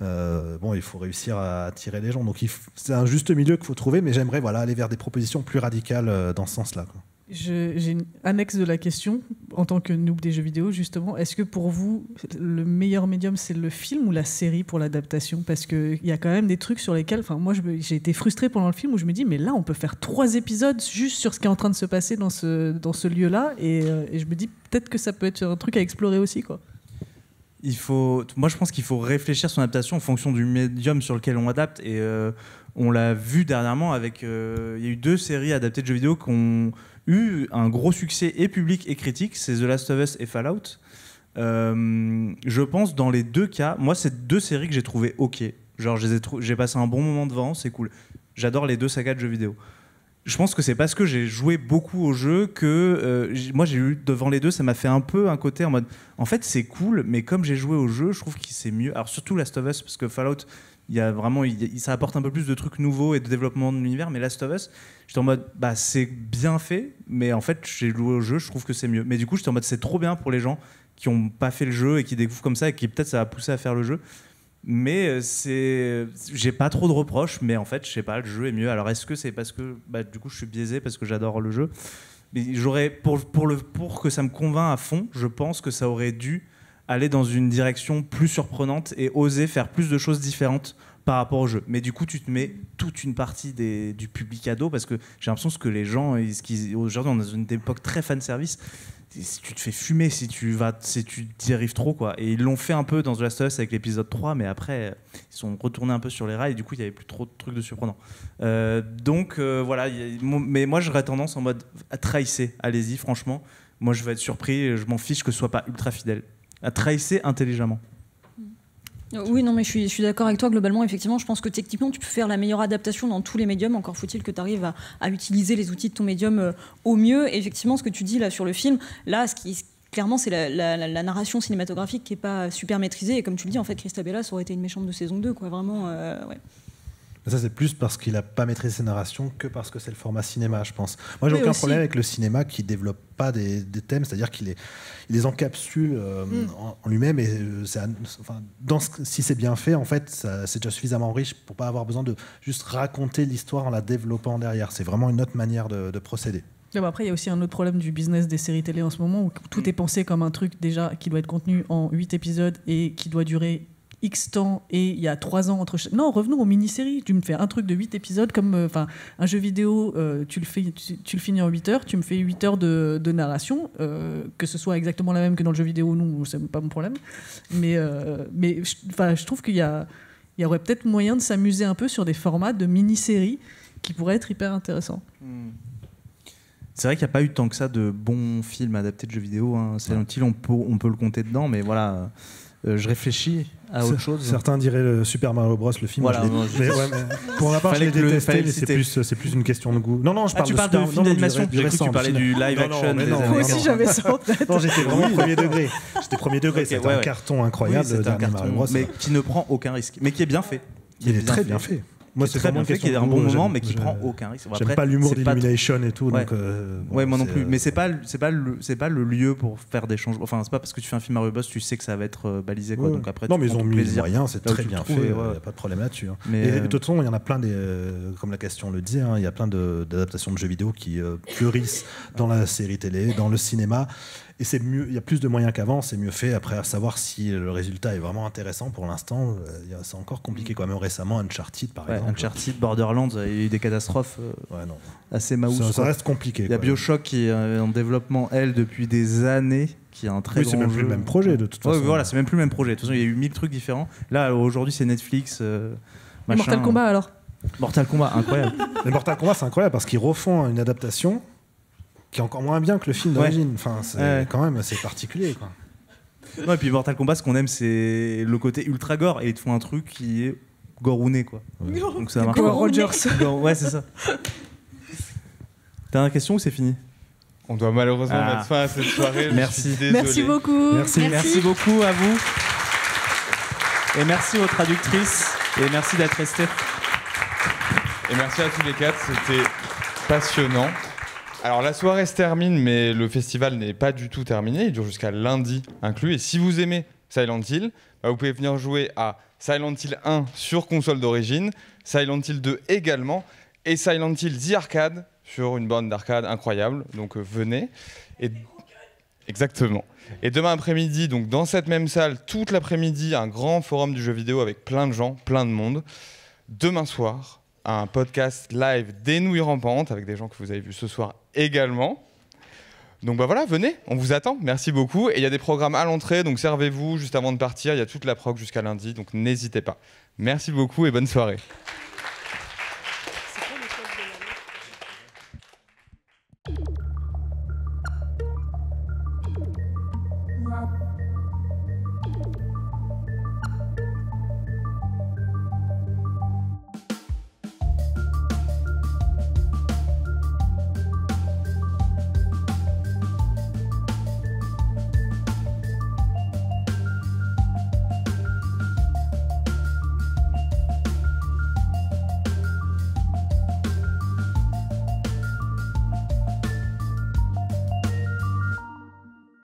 bon il faut réussir à attirer les gens, donc c'est un juste milieu qu'il faut trouver, mais j'aimerais voilà aller vers des propositions plus radicales dans ce sens-là. J'ai une annexe de la question en tant que noob des jeux vidéo, justement. Est-ce que pour vous, le meilleur médium, c'est le film ou la série pour l'adaptation Parce qu'il y a quand même des trucs sur lesquels. Enfin, moi, j'ai été frustré pendant le film où je me dis, mais là, on peut faire trois épisodes juste sur ce qui est en train de se passer dans ce, dans ce lieu-là. Euh, et, je me dis, peut-être que ça peut être un truc à explorer aussi, quoi. Il faut, moi, je pense qu'il faut réfléchir son adaptation en fonction du médium sur lequel on adapte. Et euh, on l'a vu dernièrement avec. Euh, il y a eu deux séries adaptées de jeux vidéo qu'on eu un gros succès et public et critique, c'est The Last of Us et Fallout. Euh, je pense dans les deux cas, moi c'est deux séries que j'ai trouvé ok. Genre j'ai passé un bon moment devant, c'est cool. J'adore les deux sagas de jeux vidéo. Je pense que c'est parce que j'ai joué beaucoup au jeu que euh, moi j'ai eu devant les deux, ça m'a fait un peu un côté en mode en fait c'est cool, mais comme j'ai joué au jeu, je trouve qu'il c'est mieux. Alors surtout Last of Us parce que Fallout il y a vraiment, ça apporte un peu plus de trucs nouveaux et de développement de l'univers. Mais Last of Us, j'étais en mode, bah c'est bien fait, mais en fait, j'ai joué au jeu, je trouve que c'est mieux. Mais du coup, j'étais en mode, c'est trop bien pour les gens qui ont pas fait le jeu et qui découvrent comme ça et qui peut-être ça va pousser à faire le jeu. Mais euh, c'est, j'ai pas trop de reproches, mais en fait, je sais pas, le jeu est mieux. Alors est-ce que c'est parce que, bah, du coup, je suis biaisé parce que j'adore le jeu. Mais j'aurais, pour, pour, le, pour que ça me convainc à fond, je pense que ça aurait dû aller dans une direction plus surprenante et oser faire plus de choses différentes par rapport au jeu. Mais du coup, tu te mets toute une partie des, du public ado parce que j'ai l'impression que les gens, aujourd'hui, on est dans une époque très fan service. si Tu te fais fumer si tu vas, si tu t'y arrives trop quoi. Et ils l'ont fait un peu dans The Last of Us avec l'épisode 3, mais après ils sont retournés un peu sur les rails et du coup il n'y avait plus trop de trucs de surprenants. Euh, donc euh, voilà, mais moi j'aurais tendance en mode trahissez, allez-y franchement. Moi je vais être surpris, je m'en fiche que ce soit pas ultra fidèle à intelligemment. Euh, oui, non, mais je suis, d'accord avec toi. Globalement, effectivement, je pense que techniquement, tu peux faire la meilleure adaptation dans tous les médiums. Encore faut-il que tu arrives à, utiliser les outils de ton médium euh, au mieux. effectivement, ce que tu dis là sur le film, là, ce qui, clairement, c'est la, narration cinématographique qui n'est pas super maîtrisée. Et comme tu le dis, en fait, Christabella, ça aurait été une méchante de saison 2, quoi. Vraiment, euh, ouais ça, c'est plus parce qu'il n'a pas maîtrisé ses narrations que parce que c'est le format cinéma, je pense. Moi, j'ai aucun problème avec le cinéma qui développe pas des, thèmes, c'est-à-dire qu'il les, il encapsule euh, hmm. en, lui-même. Et euh, enfin, dans si c'est bien fait, en fait, c'est déjà suffisamment riche pour pas avoir besoin de juste raconter l'histoire en la développant derrière. C'est vraiment une autre manière de, procéder. après, il y a aussi un autre problème du business des séries télé en ce moment où tout hmm. est pensé comme un truc déjà qui doit être contenu en 8 épisodes et qui doit durer X temps et il y a trois ans entre Non, revenons aux mini-séries. Tu me fais un truc de 8 épisodes comme euh, enfin un jeu vidéo, euh, tu, le fais, tu, le finis en 8 heures, tu me fais 8 heures de, de narration, euh, que ce soit exactement la même que dans le jeu vidéo, non, c'est pas mon problème. Mais, mais je trouve qu'il y, a, il y aurait peut-être moyen de s'amuser un peu sur des formats de mini-séries qui pourraient être hyper intéressants. Hmm. C'est vrai qu'il n'y a pas eu tant que ça de bons films adaptés de jeux vidéo. Hein. Silent Hill, on peut, on peut le compter dedans, mais voilà, je réfléchis à autre chose. Certains diraient le Super Mario Bros, le film. Mais, pour ma part, je l'ai détesté, mais c'est plus, c'est plus une question de goût. Non, non, je ah, parle tu parles de, film d'animation. tu parlais du live action. moi aussi, j'avais ça en tête. j'étais vraiment premier degré. J'étais premier degré. C'était un carton incroyable, Mario Bros. Mais qui ne prend aucun risque, mais qui est bien fait. Il est très bien fait c'est très bien fait, qui est un bon moment, mais qui prend aucun risque. J'aime pas l'humour d'Illumination et tout. Ouais, euh, moi non plus. Euh, mais c'est pas, c'est pas, c'est pas le lieu pour faire des changements. Enfin, c'est pas parce que tu fais un film à Bros, tu sais que ça va être euh, balisé. Quoi. Donc après, non, mais ils ont mis rien, c'est très bien fait. Il a pas de problème là-dessus. Hein. Mais de toute façon, il y en a plein des, comme la question le dit, hein, il y a plein d'adaptations de jeux vidéo qui fleurissent dans la série télé, dans le cinéma. Et c'est mieux, il y a plus de moyens qu'avant, c'est mieux fait. Après, à savoir si le résultat est vraiment intéressant pour l'instant, euh, c'est encore compliqué. Mm. Quand même récemment, Uncharted, par exemple. Uncharted, Borderlands, il y a eu des catastrophes euh, assez maouf. Ça, reste compliqué. Il y a Bioshock qui est euh, en développement, elle, depuis des années qui a un très oui, c'est même plus le même projet de toute ouais, façon. Voilà, c'est même plus le même projet. De toute façon, il y a eu mille trucs différents. Là, aujourd'hui, c'est Netflix. Mortal Kombat alors. Mortal Kombat, incroyable. Mais Mortal Kombat, c'est incroyable parce qu'ils refont une adaptation qui est encore moins bien que le film d'origine. Enfin, c'est quand même assez particulier. Quoi. Non, et puis Mortal Kombat, ce qu'on aime, c'est le côté ultra gore. Et ils te font un truc qui est gorouné, quoi. Donc ça marche. Gore Rogers. ouais, c'est ça. Dernière question ou c'est fini On doit malheureusement ah. mettre fin à cette soirée. merci. Merci beaucoup. Merci, merci. merci beaucoup à vous. Et merci aux traductrices. Et merci d'être restés. Et merci à tous les quatre. C'était passionnant. Alors la soirée se termine, mais le festival n'est pas du tout terminé. Il dure jusqu'à lundi inclus. Et si vous aimez Silent Hill, bah, vous pouvez venir jouer à Silent Hill 1 sur console d'origine, Silent Hill 2 également, et Silent Hill The Arcade sur une borne d'arcade incroyable. Donc euh, venez. Et... Exactement. Et demain après-midi, donc dans cette même salle, toute l'après-midi, un grand forum du jeu vidéo avec plein de gens, plein de monde. Demain soir, un podcast live des rampante avec des gens que vous avez vus ce soir également. Donc bah voilà, venez, on vous attend. Merci beaucoup. Et il y a des programmes à l'entrée, donc servez-vous juste avant de partir. Il y a toute la prog jusqu'à lundi, donc n'hésitez pas. Merci beaucoup et bonne soirée.